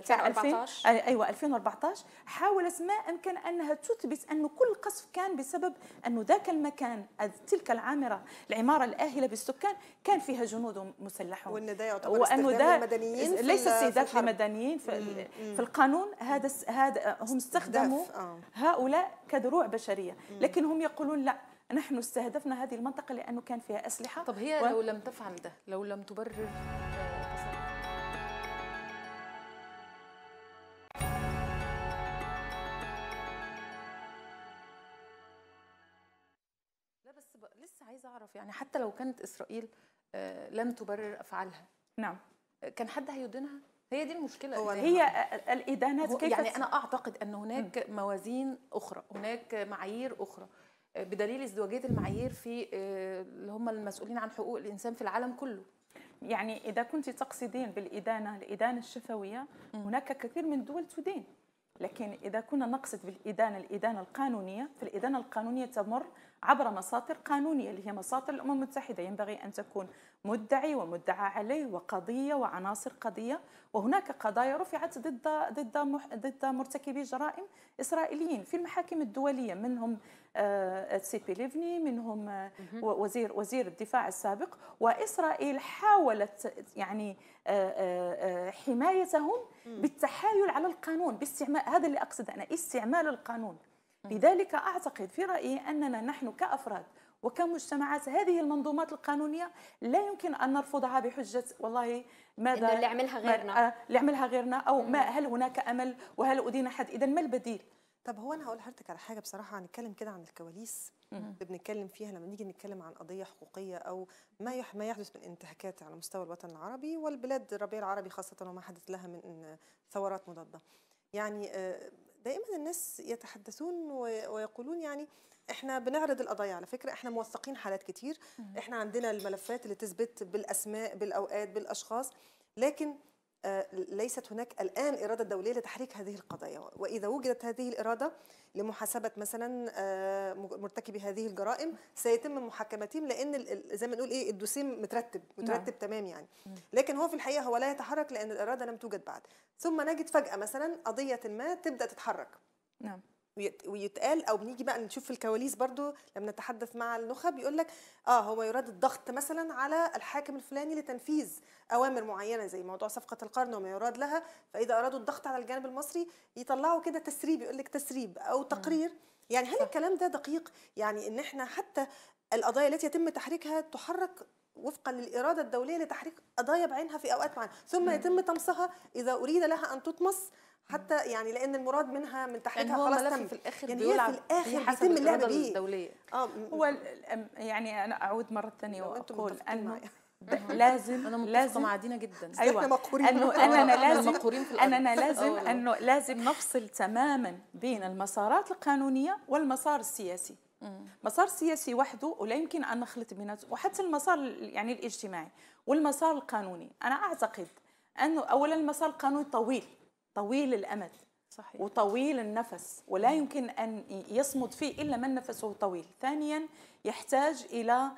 S3: تاع 2000 ايوه 2014 حاولت ما امكن انها تثبت انه كل قصف كان بسبب انه ذاك المكان هذه تلك العامرة العمارة الآهلة بالسكان كان فيها جنود مسلحون
S2: وأن ده يعتبر استخدام ده المدنيين ليس استهداف
S3: لمدنيين في, في القانون هذا هذا هم استخدموا آه. هؤلاء كدروع بشرية لكن هم يقولون لا نحن استهدفنا هذه المنطقة لأنه كان فيها أسلحة طب هي و... لو لم تفعل ده لو لم تبرر
S4: آه،
S1: تعرف اعرف يعني حتى لو كانت اسرائيل آه، لم تبرر افعالها نعم آه، كان حد هيدينها هي دي المشكله هو هي آه، الادانات كيف يعني انا اعتقد ان هناك م. موازين اخرى هناك معايير اخرى بدليل ازدواجيه المعايير في اللي هم المسؤولين عن حقوق الانسان في العالم كله
S3: يعني اذا كنت تقصدين بالادانه الادانه
S1: الشفويه م. هناك كثير من الدول تدين
S3: لكن إذا كنا نقصد بالإدانة الإدانة القانونية فالإدانة القانونية تمر عبر مصادر قانونية اللي هي مصادر الأمم المتحدة ينبغي أن تكون مدعي ومدعى عليه وقضية وعناصر قضية وهناك قضايا رفعت ضد ضد ضد مرتكبي جرائم إسرائيليين في المحاكم الدولية منهم آه، السيبي ليفني منهم آه، وزير وزير الدفاع السابق واسرائيل حاولت يعني آه، حمايتهم بالتحايل على القانون باستعمال هذا اللي اقصد انا استعمال القانون لذلك اعتقد في رايي اننا نحن كافراد وكمجتمعات هذه المنظومات القانونيه لا يمكن ان نرفضها بحجه والله ماذا اللي عملها غيرنا اللي عملها غيرنا او ما هل هناك امل وهل
S2: ادين حد اذا ما البديل طب هو انا هقول لحضرتك على حاجه بصراحه هنتكلم كده عن الكواليس اللي بنتكلم فيها لما نيجي نتكلم عن قضيه حقوقيه او ما ما يحدث من انتهاكات على مستوى الوطن العربي والبلاد الربيع العربي خاصه وما حدث لها من ثورات مضاده. يعني آه، دائما الناس يتحدثون ويقولون يعني احنا بنعرض القضايا على فكره احنا موثقين حالات كتير احنا عندنا الملفات اللي تثبت بالاسماء بالاوقات بالاشخاص لكن آه، ليست هناك الآن إرادة دولية لتحريك هذه القضايا وإذا وجدت هذه الإرادة لمحاسبة مثلا آه، مرتكبي هذه الجرائم سيتم محاكمتهم لأن زي ما نقول إيه الدوسيم مترتب مترتب نعم. تمام يعني لكن هو في الحقيقة هو لا يتحرك لأن الإرادة لم توجد بعد ثم نجد فجأة مثلا قضية ما تبدأ تتحرك نعم ويتقال او بنيجي بقى نشوف في الكواليس برضو لما نتحدث مع النخب يقول لك اه هو يراد الضغط مثلا على الحاكم الفلاني لتنفيذ اوامر معينه زي موضوع صفقه القرن وما يراد لها فاذا ارادوا الضغط على الجانب المصري يطلعوا كده تسريب يقول لك تسريب او تقرير يعني هل الكلام ده دقيق يعني ان احنا حتى القضايا التي يتم تحريكها تحرك وفقا للاراده الدوليه لتحريك قضايا بعينها في اوقات معينه ثم يتم طمسها اذا اريد لها ان تطمس حتى يعني لان المراد منها من تحريرها يعني خلاص تم في الاخر يعني بيلعب في الاخر بيتم اللعب بيه
S1: الدوليه اه
S3: هو يعني انا اعود مره ثانيه واقول انه لازم انا لازم مع دينا جدا
S1: ايوه مقهورين انا انا لازم
S3: انا انا لازم انه لازم نفصل تماما بين المسارات القانونيه والمسار السياسي مسار سياسي وحده ولا يمكن ان نخلط بينات وحتى المسار يعني الاجتماعي والمسار القانوني انا اعتقد انه اولا المسار القانوني طويل طويل الامد صحيح. وطويل النفس ولا يمكن ان يصمد فيه الا من نفسه طويل ثانيا يحتاج الى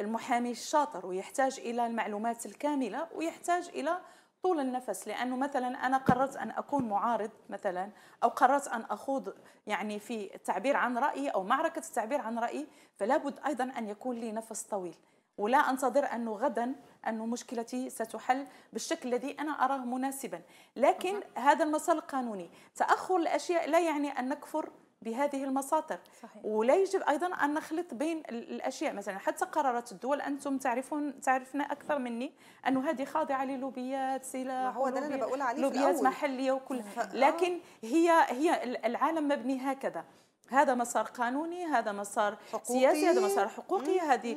S3: المحامي الشاطر ويحتاج الى المعلومات الكامله ويحتاج الى طول النفس لانه مثلا انا قررت ان اكون معارض مثلا او قررت ان اخوض يعني في التعبير عن رايي او معركه التعبير عن رايي فلا بد ايضا ان يكون لي نفس طويل ولا أنتظر أنه غدا أنه مشكلتي ستحل بالشكل الذي أنا أراه مناسبا لكن هذا المسار القانوني تأخر الأشياء لا يعني أن نكفر بهذه المساطر صحيح. ولا يجب ايضا ان نخلط بين الاشياء مثلا حتى قرارات الدول انتم تعرفون تعرفنا اكثر مني انه هذه خاضعه للوبيات سلاح هو ده اللي انا بقول عليه لوبيات محليه وكل آه. لكن هي هي العالم مبني هكذا هذا مسار قانوني هذا مسار
S1: حقوقي. سياسي هذا مسار
S3: حقوقي مم. هذه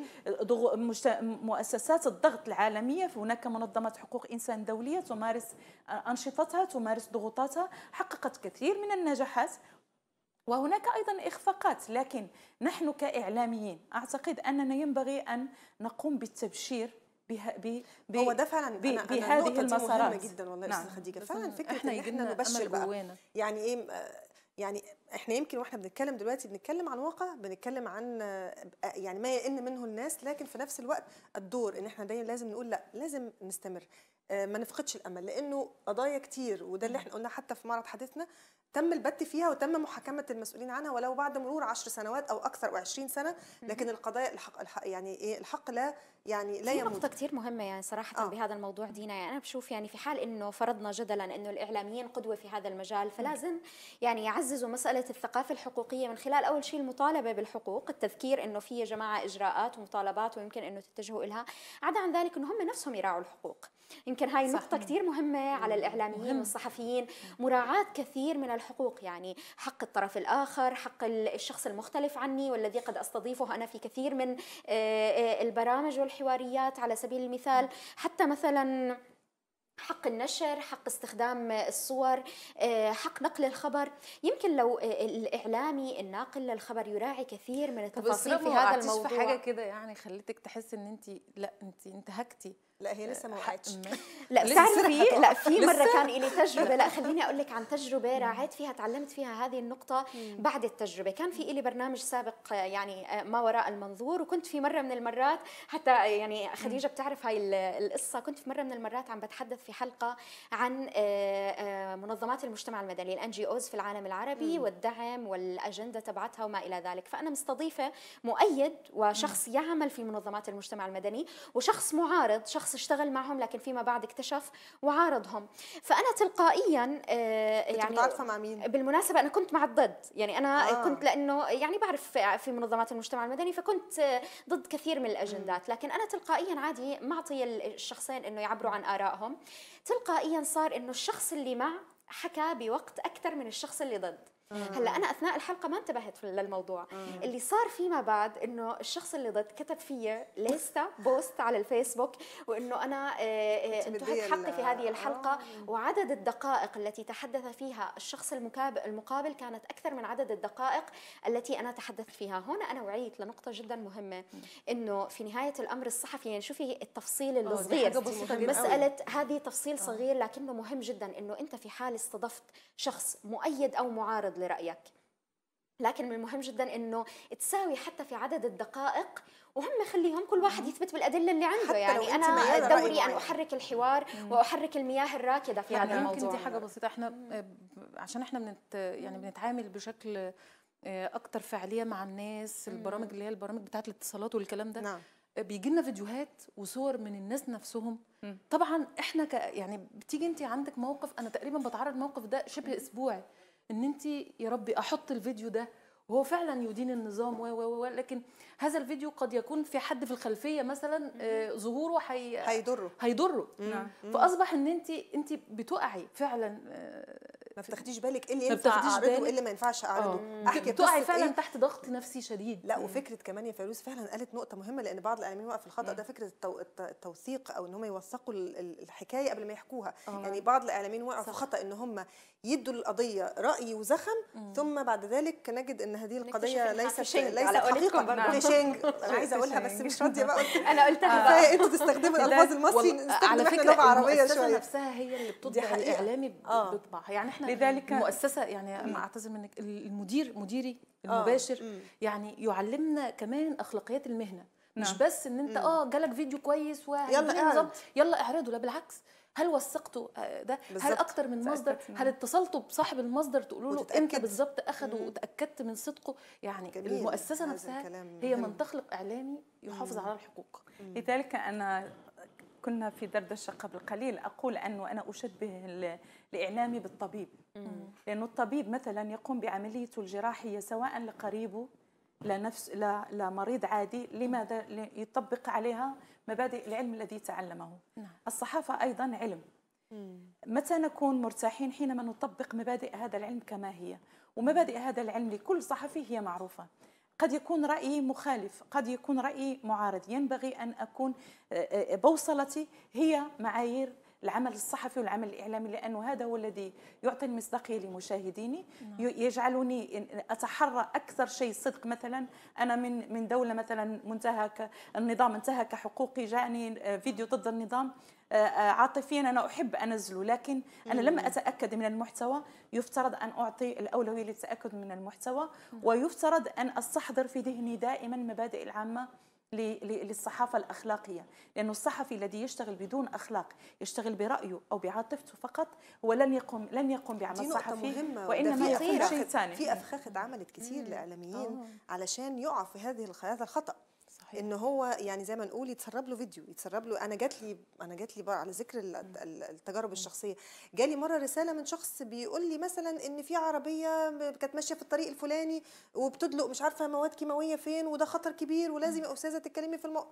S3: مؤسسات الضغط العالمية هناك منظمة حقوق إنسان دولية تمارس أنشطتها تمارس ضغوطاتها حققت كثير من النجاحات وهناك ايضا اخفاقات لكن نحن كاعلاميين اعتقد اننا ينبغي ان نقوم بالتبشير بها ب ب هو ده فعلا ب أنا بهذه أنا المسارات مهمه جدا والله نعم. خديجه فعلا فكره احنا ان احنا نبشر بقى
S2: يعني ايه يعني احنا يمكن واحنا بنتكلم دلوقتي بنتكلم عن واقع بنتكلم عن آه، يعني ما يئن منه الناس لكن في نفس الوقت الدور ان احنا دايما لازم نقول لا لازم نستمر آه، ما نفقدش الامل لانه قضايا كتير وده اللي احنا قلنا حتى في معرض حديثنا تم البت فيها وتم محاكمه المسؤولين عنها ولو بعد مرور عشر سنوات او اكثر او 20 سنه لكن
S4: القضايا الحق, الحق يعني ايه الحق لا يعني لا يموت نقطه كثير مهمه يعني صراحه آه. بهذا الموضوع دينا يعني انا بشوف يعني في حال انه فرضنا جدلا انه الاعلاميين قدوه في هذا المجال فلازم يعني يعززوا مساله الثقافه الحقوقيه من خلال اول شيء المطالبه بالحقوق التذكير انه في يا جماعه اجراءات ومطالبات ويمكن انه تتجهوا لها عدا عن ذلك انه هم نفسهم يراعوا الحقوق يمكن هاي نقطة كثير مهمة على الإعلاميين مهم. والصحفيين مراعاة كثير من الحقوق يعني حق الطرف الآخر حق الشخص المختلف عني والذي قد أستضيفه أنا في كثير من آه، آه، البرامج والحواريات على سبيل المثال حتى مثلا حق النشر حق استخدام الصور آه، حق نقل الخبر يمكن لو آه، الاعلامي الناقل للخبر يراعي كثير من التفاصيل في هذا الموضوع في حاجه
S1: كده يعني خلتك تحس ان انت لا انت انتهكتي لا هي لسه
S4: ما وقعتش لا بتعرفي لا في مره كان لي تجربه لا خليني اقول لك عن تجربه راعيت فيها تعلمت فيها هذه النقطه بعد التجربه كان في لي برنامج سابق آه، يعني ما وراء المنظور وكنت في مره من المرات حتى يعني خديجه بتعرف هاي القصه كنت في مره من المرات عم بتحدث في في حلقه عن آه، آه، منظمات المجتمع المدني الان جي اوز في العالم العربي مم. والدعم والاجنده تبعتها وما الى ذلك فانا مستضيفه مؤيد وشخص مم. يعمل في منظمات المجتمع المدني وشخص معارض شخص اشتغل معهم لكن فيما بعد اكتشف وعارضهم فانا تلقائيا آه، يعني مع مين بالمناسبه انا كنت مع الضد يعني انا آه. كنت لانه يعني بعرف في منظمات المجتمع المدني فكنت ضد كثير من الاجندات لكن انا تلقائيا عادي معطي الشخصين انه يعبروا عن ارائهم تلقائيا صار انه الشخص اللي مع حكى بوقت اكثر من الشخص اللي ضد هلا آه. انا اثناء الحلقه ما انتبهت للموضوع آه. اللي صار فيما بعد انه الشخص اللي ضد كتب في لسه بوست على الفيسبوك وانه انا آه، آه، انتهت حقي في هذه الحلقه آه. وعدد الدقائق التي تحدث فيها الشخص المقابل كانت اكثر من عدد الدقائق التي انا تحدثت فيها هنا انا وعيت لنقطه جدا مهمه انه في نهايه الامر الصحفي يعني شوفي التفصيل الصغير مساله هذه تفصيل صغير لكنه مهم جدا انه انت في حال استضفت شخص مؤيد او معارض لرأيك لكن من المهم جدا انه تساوي حتى في عدد الدقائق وهم خليهم كل واحد يثبت بالادله اللي عنده يعني انا دوري ان احرك الحوار مم. واحرك المياه الراكده في يعني هذا الموضوع يمكن دي حاجه بسيطه احنا آه،
S1: عشان احنا بنت يعني بنتعامل بشكل آه، اكتر فعاليه مع الناس البرامج اللي هي البرامج بتاعت الاتصالات والكلام ده نعم. آه، بيجي لنا فيديوهات وصور من الناس نفسهم مم. طبعا احنا ك يعني بتيجي انت عندك موقف انا تقريبا بتعرض موقف ده شبه اسبوعي ان انت يا ربي احط الفيديو ده وهو فعلا يدين النظام و و و لكن هذا الفيديو قد يكون في حد في الخلفيه مثلا آه، ظهوره حي... هيضره هيضره فاصبح ان انت انت بتقعي فعلا آه، ما بتاخديش بالك ايه اللي ينفع اعرضه وايه اللي ما
S2: ينفعش اعرضه آه. احكي بتقعي فعلا إيه؟
S1: تحت ضغط نفسي شديد لا وفكره
S2: كمان يا فيروز فعلا قالت نقطه مهمه لان بعض الاعلاميين وقف في الخطا ده فكره التو... التوثيق او ان هم يوثقوا الحكايه قبل ما يحكوها أوه. يعني بعض الاعلاميين وقعوا في خطا ان هم يدوا القضيه راي وزخم مم. ثم بعد ذلك نجد ان هذه القضيه ليست ليست حقيقه فيشنج انا عايزه اقولها بس مش راضيه بقى انا قلتها انتوا تستخدموا الالفاظ المصري على فكره لغه عربيه شويه نفسها
S1: هي اللي بتطبع الاعلامي بتطبعها آه. يعني احنا لذلك المؤسسه يعني انا اعتذر منك المدير مديري آه، المباشر آه. يعني يعلمنا كمان اخلاقيات المهنه مش نعم. بس ان انت اه جالك فيديو كويس يلا اعرض يلا اعرضه لا بالعكس هل وثقتوا آه، ده بالزبط. هل اكتر من مصدر هل اتصلتوا بصاحب المصدر تقولوا له امتى بالظبط اخده وتاكدت من صدقه يعني جميل. المؤسسه نفسها هي من تخلق اعلامي يحافظ مم. على الحقوق
S3: مم. لذلك انا كنا في دردشة قبل قليل أقول أنه أنا أشبه الإعلامي بالطبيب لأنه الطبيب مثلا يقوم بعمليته الجراحية سواء لقريبه لنفس لمريض عادي لماذا يطبق عليها مبادئ العلم الذي تعلمه نعم. الصحافة أيضا علم متى نكون مرتاحين حينما نطبق مبادئ هذا العلم كما هي ومبادئ هذا العلم لكل صحفي هي معروفة قد يكون رأيي مخالف قد يكون رأيي معارض ينبغي أن أكون آه، آه، بوصلتي هي معايير العمل الصحفي والعمل الإعلامي لأنه هذا هو الذي يعطي المصداقية لمشاهديني نعم. يجعلني أتحرى أكثر شيء صدق مثلا أنا من من دولة مثلا منتهك النظام انتهك حقوقي جاءني آه، فيديو ضد النظام عاطفيا انا احب انزله لكن انا لما اتاكد من المحتوى يفترض ان اعطي الاولويه للتاكد من المحتوى ويفترض ان استحضر في ذهني دائما المبادئ العامه للصحافة الأخلاقية لأن الصحفي الذي يشتغل بدون أخلاق يشتغل برأيه أو بعاطفته فقط هو لن يقوم لن يقوم بعمل صحفي وإنما يقوم شيء ثاني في
S2: أفخاخ اتعملت كثير لإعلاميين آه. علشان يقع في هذه هذا الخطأ صحيح. ان هو يعني زي ما نقول يتسرب له فيديو يتسرب له انا جات لي انا جات لي بقى على ذكر التجارب الشخصيه جالي مره رساله من شخص بيقول لي مثلا ان في عربيه كانت ماشيه في الطريق الفلاني وبتدلق مش عارفه مواد كيماويه فين وده خطر كبير ولازم يا استاذه تتكلمي في الموضوع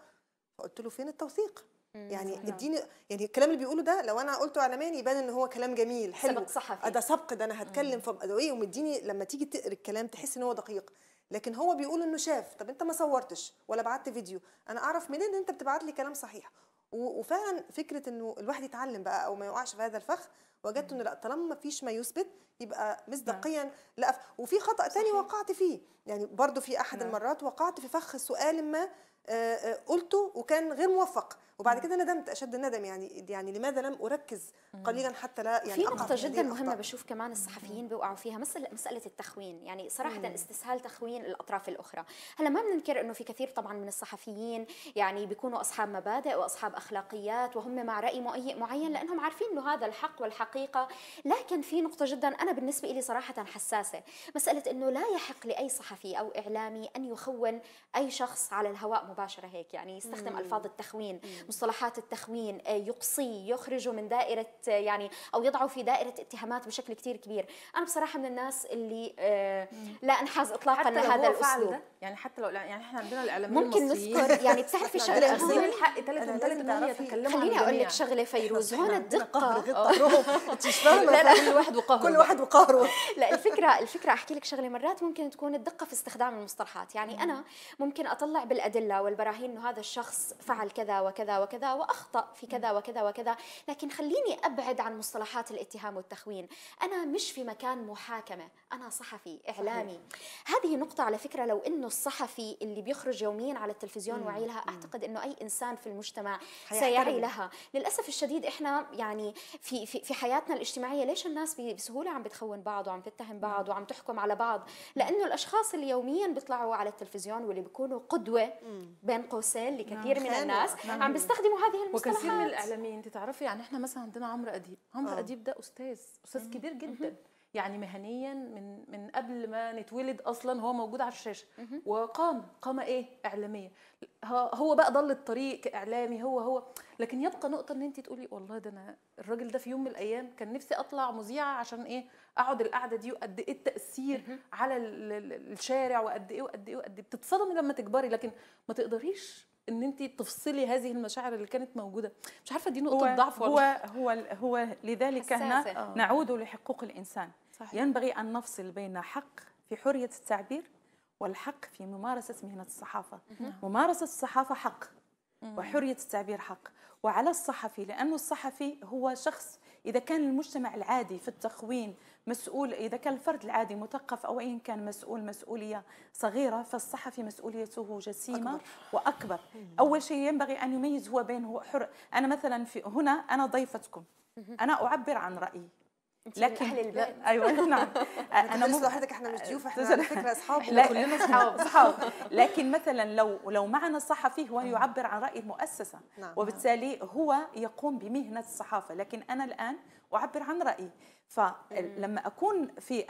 S2: فقلت له فين التوثيق يعني صحيح. اديني يعني الكلام اللي بيقوله ده لو انا قلته علنيا يبان ان هو كلام جميل حلو سبق صحفي أه، ده سبق ده انا هتكلم أه، ايه ومديني لما تيجي تقرا الكلام تحس ان هو دقيق لكن هو بيقول انه شاف طب انت ما صورتش ولا بعت فيديو انا اعرف منين ان انت بتبعت لي كلام صحيح وفعلا فكره انه الواحد يتعلم بقى او ما يوقعش في هذا الفخ وجدت انه لا طالما ما فيش ما يثبت يبقى مصداقيا نعم. لا وفي خطا تاني وقعت فيه يعني برضو في احد نعم. المرات وقعت في فخ سؤال ما آه، آه، قلته وكان غير موفق وبعد كده ندمت اشد الندم يعني يعني لماذا لم اركز قليلا حتى لا يعني في نقطه جدا مهمه
S4: بشوف كمان الصحفيين بيوقعوا فيها مساله مساله التخوين يعني صراحه مم. استسهال تخوين الاطراف الاخرى هلا ما بننكر انه في كثير طبعا من الصحفيين يعني بيكونوا اصحاب مبادئ واصحاب اخلاقيات وهم مع راي معين لانهم عارفين انه هذا الحق والحقيقه لكن في نقطه جدا انا بالنسبه لي صراحه حساسه مساله انه لا يحق لاي صحفي او اعلامي ان يخون اي شخص على الهواء مباشره هيك يعني يستخدم مم. الفاظ التخوين مم. مصطلحات التخوين آه، يقصي يخرجه من دائره آه، يعني او يضعه في دائره اتهامات بشكل كثير كبير انا بصراحه من الناس اللي آه، لا انحاز اطلاقا لهذا الاسلوب يعني حتى لو يعني احنا عندنا الاعلاميين ممكن نذكر يعني بتعرفي شغله هون
S1: الحق ثلاث من ثلاث خليني اقول لك
S4: شغله فيروز هون الدقه لا لا كل واحد وقهره كل واحد وقهره لا الفكره الفكره احكي لك شغله مرات ممكن تكون الدقه في استخدام المصطلحات يعني انا ممكن اطلع بالادله والبراهين انه هذا الشخص فعل كذا وكذا وكذا واخطا في كذا وكذا وكذا لكن خليني ابعد عن مصطلحات الاتهام والتخوين انا مش في مكان محاكمه انا صحفي اعلامي هذه نقطه على فكره لو انه الصحفي اللي بيخرج يوميا على التلفزيون وعي لها اعتقد انه اي انسان في المجتمع سيعي لها للاسف الشديد احنا يعني في في, في حياتنا الاجتماعيه ليش الناس بسهوله عم بتخون بعض وعم تتهم بعض وعم تحكم على بعض لانه الاشخاص اللي يوميا بيطلعوا على التلفزيون واللي بيكونوا قدوه بين قوسين لكثير نعم. من الناس نعم. عم بيستخدموا هذه المصطلحات وكثير من الاعلاميين
S1: انت تعرفي يعني احنا مثلا عندنا عمرو اديب عمرو آه. اديب ده استاذ استاذ كبير جدا يعني مهنيا من من قبل ما نتولد اصلا هو موجود على الشاشه وقام قامه ايه اعلاميه هو بقى ضل الطريق كاعلامي هو هو لكن يبقى نقطه ان انت تقولي والله ده انا الراجل ده في يوم من الايام كان نفسي اطلع مذيعه عشان ايه اقعد القعده دي وقد ايه التاثير على الشارع وقد ايه وقد ايه وقد ايه بتتصدمي لما تكبري لكن ما تقدريش ان انت تفصلي هذه المشاعر اللي كانت موجوده مش عارفه دي نقطه ضعف ولا
S3: هو هو هو لذلك هنا آه. نعود
S1: لحقوق الانسان صحيح.
S3: ينبغي ان نفصل بين حق في حريه التعبير والحق في ممارسه مهنه الصحافه ممارسه الصحافه حق وحريه التعبير حق وعلى الصحفي لأنه الصحفي هو شخص إذا كان المجتمع العادي في التخوين مسؤول إذا كان الفرد العادي مثقف أو أيا كان مسؤول مسؤولية صغيرة فالصحفي مسؤوليته جسيمة أكبر. وأكبر أول شيء ينبغي أن يميز هو بين هو حر أنا مثلا في هنا أنا ضيفتكم أنا أعبر عن رأيي
S4: لكن اهل البيت ايوه نعم انا مو لوحدك احنا مش ضيوف احنا على فكره اصحاب كلنا اصحاب اصحاب لكن
S3: مثلا لو لو معنا الصحفي هو آه. يعبر عن راي المؤسسه نعم. وبالتالي هو يقوم بمهنه الصحافه لكن انا الان اعبر عن رايي فلما اكون في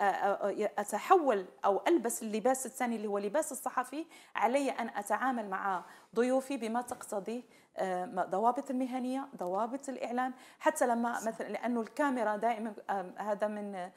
S3: اتحول او البس اللباس الثاني اللي هو لباس الصحفي علي ان اتعامل مع ضيوفي بما تقتضيه آه، ضوابط المهنيه ضوابط الاعلام حتى لما مثلا لانه الكاميرا دائما آه، هذا من آه،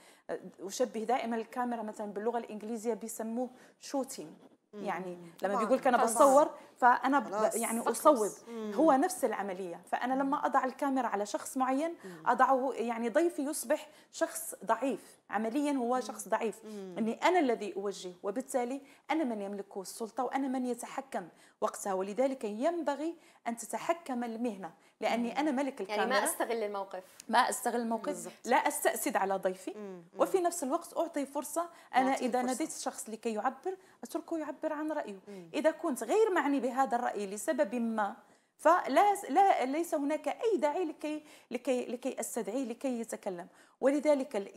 S3: اشبه دائما الكاميرا مثلا باللغه الانجليزيه بيسموه شوتين يعني لما بيقول لك انا بصور فانا يعني اصوب هو نفس العمليه فانا لما اضع الكاميرا على شخص معين اضعه يعني ضيفي يصبح شخص ضعيف عمليا هو شخص ضعيف اني انا الذي اوجه وبالتالي انا من يملك السلطه وانا من يتحكم وقتها ولذلك ينبغي ان تتحكم المهنه لاني انا ملك الكاميرا يعني ما
S4: استغل الموقف
S3: ما استغل الموقف بالزبط. لا استأسد على ضيفي
S4: مم. وفي
S3: نفس الوقت اعطي فرصه انا اذا فرصة. ناديت الشخص لكي يعبر اتركه يعبر عن رايه مم. اذا كنت غير معني بهذا الراي لسبب ما فلا لا ليس هناك اي داعي لكي لكي لكي استدعيه لكي يتكلم ولذلك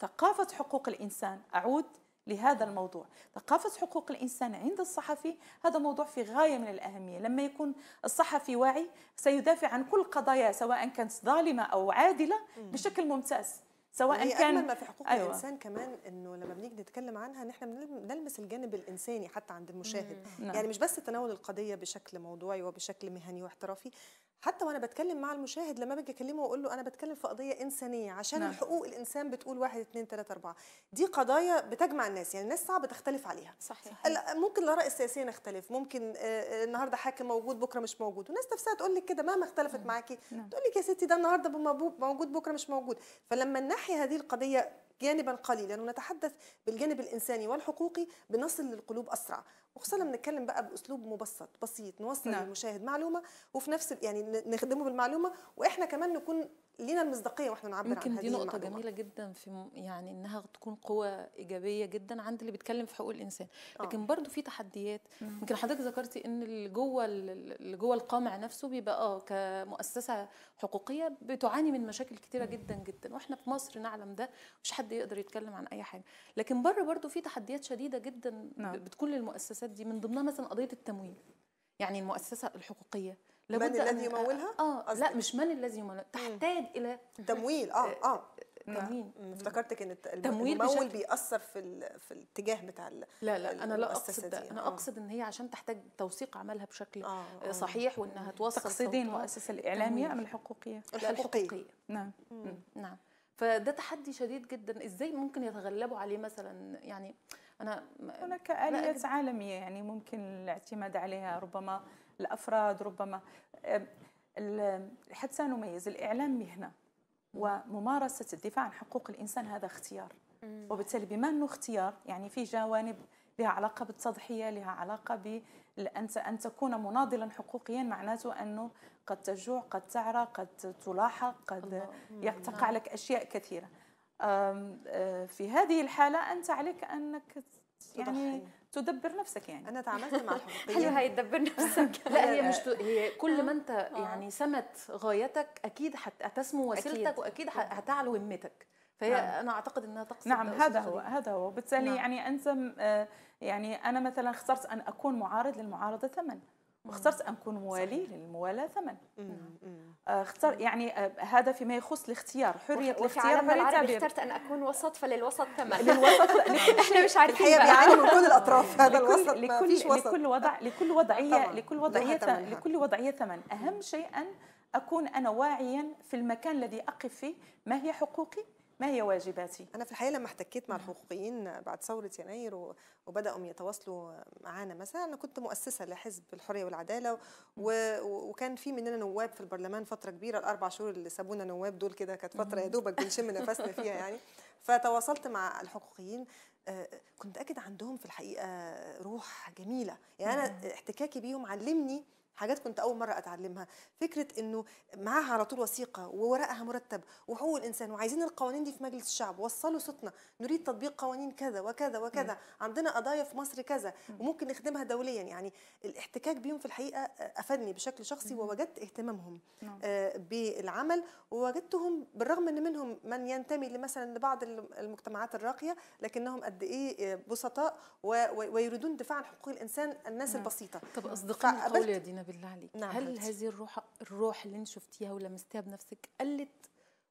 S3: ثقافه حقوق الانسان اعود لهذا الموضوع ثقافة حقوق الإنسان عند الصحفي هذا موضوع في غاية من الأهمية لما يكون الصحفي واعي سيدافع عن كل قضايا سواء كانت ظالمة أو عادلة بشكل ممتاز سواء يعني كان أجمل ما في حقوق أيوة. الانسان
S2: كمان انه لما بنيجي نتكلم عنها ان احنا بنلمس الجانب الانساني حتى عند المشاهد نعم. يعني مش بس تناول القضيه بشكل موضوعي وبشكل مهني واحترافي حتى وانا بتكلم مع المشاهد لما باجي اكلمه واقول له انا بتكلم في قضيه انسانيه عشان نعم. حقوق الانسان بتقول واحد اثنين ثلاثه اربعه دي قضايا بتجمع الناس يعني الناس صعب تختلف عليها صحيح ممكن الاراء السياسيه نختلف ممكن آه،, آه النهارده حاكم موجود بكره مش موجود والناس نفسها تقول لك كده مهما اختلفت نعم. معاكي نعم. تقول لك يا ستي ده النهارده موجود بكره مش موجود فلما ننحي هذه القضيه جانبا قليلا ونتحدث بالجانب الانساني والحقوقي بنصل للقلوب اسرع وخصوصا لما نتكلم بقى باسلوب مبسط بسيط نوصل نعم. للمشاهد معلومه وفي نفس يعني نخدمه بالمعلومه واحنا كمان نكون لينا المصداقيه واحنا نعبر عن هذه يمكن دي نقطه جميله
S1: جدا في يعني انها تكون قوه ايجابيه جدا عند اللي بيتكلم في حقوق الانسان آه. لكن آه. برضو في تحديات يمكن حضرتك ذكرتي ان اللي جوه اللي جوه القمع نفسه بيبقى اه كمؤسسه حقوقيه بتعاني من مشاكل كتيره جدا جدا واحنا في مصر نعلم ده مش حد يقدر يتكلم عن اي حاجه لكن بره برضو في تحديات شديده جدا نعم. بتكون للمؤسسات المؤسسات دي من ضمنها مثلا قضيه التمويل يعني المؤسسه الحقوقيه من الذي يمولها؟ اه لا مش من الذي
S2: يمولها تحتاج الى تمويل اه اه تمويل افتكرتك ان التمويل المول بشكل... بيأثر في في الاتجاه بتاع ال... لا لا انا لا اقصد انا آه. اقصد
S1: ان هي عشان تحتاج توثيق عملها بشكل آه آه. آه، صحيح وانها توصل تقصدين المؤسسه الاعلاميه ام الحقوقيه؟
S3: الحقوقيه, الحقوقية. نعم
S1: نعم فده تحدي شديد جدا ازاي ممكن يتغلبوا عليه مثلا يعني انا هناك اليات عالميه يعني ممكن الاعتماد
S3: عليها ربما الافراد ربما حتى نميز الاعلام مهنه وممارسه الدفاع عن حقوق الانسان هذا اختيار
S4: وبالتالي
S3: بما انه اختيار يعني في جوانب لها علاقه بالتضحيه لها علاقه بان ان تكون مناضلا حقوقيا معناته انه قد تجوع قد تعرى قد تلاحق قد يقتقع نعم. لك اشياء كثيره آه، في هذه الحالة أنت عليك أنك يعني تدبر نفسك يعني انا تعاملت مع الحقوقيين
S1: حلو هاي تدبر نفسك لا هي مش هي كل آه. ما انت آه. يعني سمت غايتك اكيد هتسمو وسيلتك أكيد. واكيد هتعلو همتك فهي نعم. انا اعتقد انها تقصد نعم هذا هو
S3: هذا هو بالتالي نعم. يعني انت يعني انا مثلا اخترت ان اكون معارض للمعارضه ثمن واخترت ان اكون موالي للموالاه ثمن اختار يعني هذا آه، فيما يخص الاختيار حريه الاختيار وفي العربي اخترت
S4: ان اكون وسط فللوسط ثمن للوسط احنا مش عارفين الحقيقه بيعانوا من كل الاطراف هذا الوسط لكل لكل
S3: وضع لكل وضعيه لكل وضعيه لكل وضعيه ثمن اهم شيء ان اكون انا واعيا
S2: في المكان الذي اقف فيه ما هي حقوقي ما هي واجباتي؟ أنا في الحقيقة لما احتكيت مع الحقوقيين بعد ثورة يناير وبدأوا يتواصلوا معانا مثلا أنا كنت مؤسسة لحزب الحرية والعدالة وكان في مننا نواب في البرلمان فترة كبيرة الأربع شهور اللي سابونا نواب دول كده كانت فترة يا دوبك بنشم نفسنا فيها يعني فتواصلت مع الحقوقيين آه، كنت أجد عندهم في الحقيقة روح جميلة يعني أنا احتكاكي بيهم علمني حاجات كنت اول مره اتعلمها فكره انه معاها على طول وثيقه وورقها مرتب وحقوق الانسان وعايزين القوانين دي في مجلس الشعب وصلوا صوتنا نريد تطبيق قوانين كذا وكذا وكذا م. عندنا قضايا في مصر كذا وممكن نخدمها دوليا يعني الاحتكاك بيهم في الحقيقه افادني بشكل شخصي م. ووجدت اهتمامهم نعم. آه بالعمل ووجدتهم بالرغم ان منهم من ينتمي مثلا لبعض المجتمعات الراقيه لكنهم قد ايه آه، بسطاء ويريدون دفاع عن حقوق الانسان الناس م. نعم. البسيطه
S1: طب اصدقائي يا دي بالله عليك نعم هل حبيبتي. هذه الروح الروح اللي انت شفتيها ولمستيها بنفسك قلت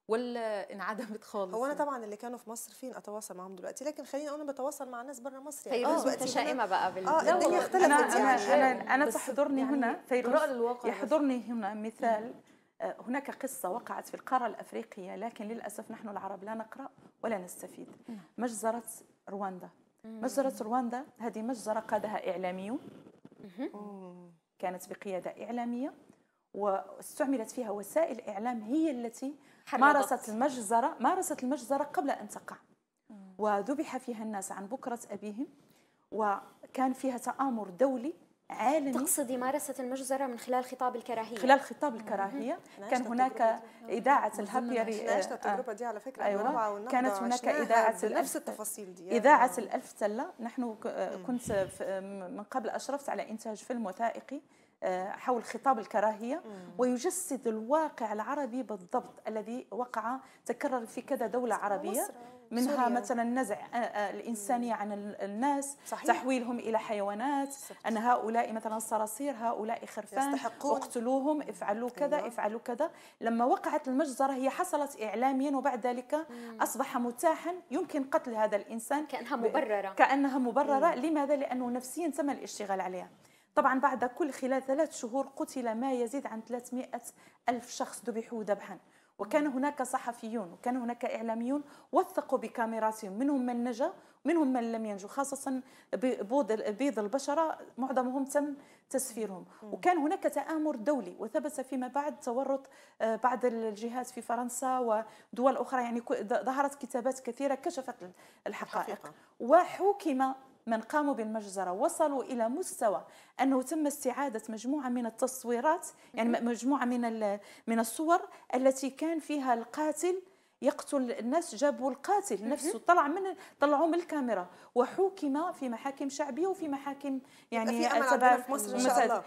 S1: ولا انعدمت خالص هو انا طبعا اللي كانوا في مصر فين اتواصل معاهم دلوقتي
S2: لكن خليني اقول انا بتواصل مع ناس بره مصر يعني فيروز آه، متشائمه بقى بال اه الدنيا اختلفت انا يعني انا
S3: انا, أنا تحضرني يعني هنا فيروز يحضرني هنا مثال آه، هناك قصة وقعت في القارة الأفريقية لكن للأسف نحن العرب لا نقرأ ولا نستفيد نعم. مجزرة رواندا مجزرة رواندا هذه مجزرة قادها إعلاميون كانت بقيادة إعلامية واستعملت فيها وسائل إعلام هي التي مارست المجزرة مارست المجزرة قبل أن تقع وذبح فيها الناس عن بكرة أبيهم وكان فيها تآمر دولي عالمي
S4: تقصدي مارسة المجزرة من خلال خطاب الكراهية خلال خطاب
S3: الكراهية كان هناك إذاعة الهابيري احنا التجربة دي
S4: على فكرة آه، أيوة كانت هناك إذاعة
S3: نفس التفاصيل
S2: دي يعني إذاعة الألف
S3: تلة نحن كنت من قبل أشرفت على إنتاج فيلم وثائقي آه، حول خطاب الكراهية ويجسد الواقع العربي بالضبط الذي وقع تكرر في كذا دولة عربية مصر. منها سوريا. مثلا نزع آه، آه، الإنسانية عن الناس صحيح. تحويلهم إلى حيوانات صحيح. أن هؤلاء مثلا صراصير هؤلاء خرفان يستحقون. اقتلوهم افعلوا كذا أيوة. افعلوا كذا لما وقعت المجزرة هي حصلت إعلاميا وبعد ذلك مم. أصبح متاحا يمكن قتل هذا الإنسان كأنها مبررة كأنها مبررة مم. لماذا؟ لأنه نفسيا تم الاشتغال عليها طبعا بعد كل خلال ثلاث شهور قتل ما يزيد عن 300 ألف شخص ذبحوا ذبحا وكان هناك صحفيون وكان هناك إعلاميون وثقوا بكاميراتهم منهم من نجا منهم من لم ينجو خاصة بيض البشرة معظمهم تم تسفيرهم وكان هناك تآمر دولي وثبت فيما بعد تورط آه، بعض الجهات في فرنسا ودول أخرى يعني ظهرت كتابات كثيرة كشفت الحقائق وحكم من قاموا بالمجزرة وصلوا إلى مستوى أنه تم استعادة مجموعة من التصويرات يعني مجموعة من من الصور التي كان فيها القاتل يقتل الناس جابوا القاتل نفسه طلع من طلعوا من الكاميرا وحكم في محاكم شعبيه وفي محاكم يعني في في مصر إن شاء الله.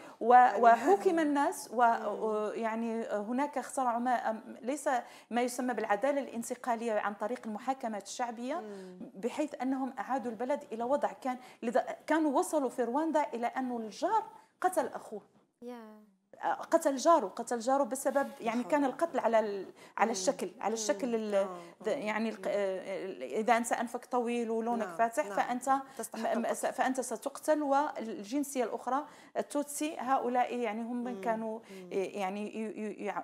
S3: وحكم الناس ويعني هناك اخترعوا ما ليس ما يسمى بالعداله الانتقاليه عن طريق المحاكمات الشعبيه بحيث انهم اعادوا البلد الى وضع كان كانوا وصلوا في رواندا الى انه الجار قتل اخوه قتل جاره قتل جاره بسبب يعني كان القتل على على الشكل على الشكل آه، يعني اذا انت انفك طويل ولونك نعم، فاتح نعم. فانت فانت ستقتل والجنسيه الاخرى التوتسي هؤلاء يعني هم من كانوا يعني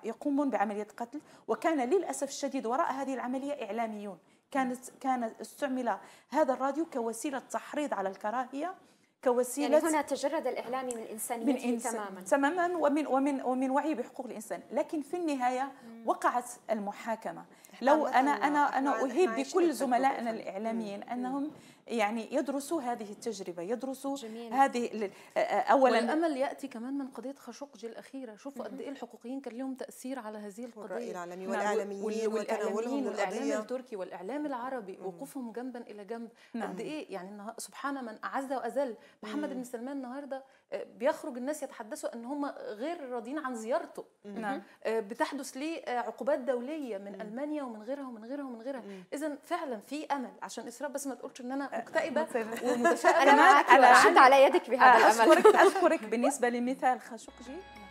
S3: يقومون بعمليه قتل وكان للاسف الشديد وراء هذه العمليه اعلاميون كانت كان استعمل هذا الراديو كوسيله تحريض على الكراهيه يعني كوسيله يعني هنا
S4: تجرد الاعلامي من انسانيته من إنسان تماما
S3: تماما ومن ومن ومن وعي بحقوق الانسان لكن في النهايه وقعت المحاكمه لو انا انا انا اهيب بكل زملائنا الاعلاميين انهم مم. يعني يدرسوا هذه التجربه يدرسوا جميل. هذه اولا الامل
S1: ياتي كمان من قضيه خاشقجي الاخيره شوفوا قد ايه الحقوقيين كان لهم تاثير على هذه القضيه الراي العالمي نعم، والاعلاميين وتناولهم والاعلام التركي والاعلام العربي وقوفهم جنبا الى جنب قد نعم. ايه يعني سبحان من اعز واذل محمد بن سلمان النهارده بيخرج الناس يتحدثوا ان هم غير راضيين عن زيارته نعم. آه، بتحدث ليه آه، عقوبات دوليه من المانيا ومن غيرها ومن غيرها ومن غيرها اذا فعلا في امل عشان اسراء بس ما تقولش ان انا أه، مكتئبه ومتشائمه انا معاك انا على يدك بهذا الامل اشكرك اشكرك
S3: بالنسبه لمثال خاشقجي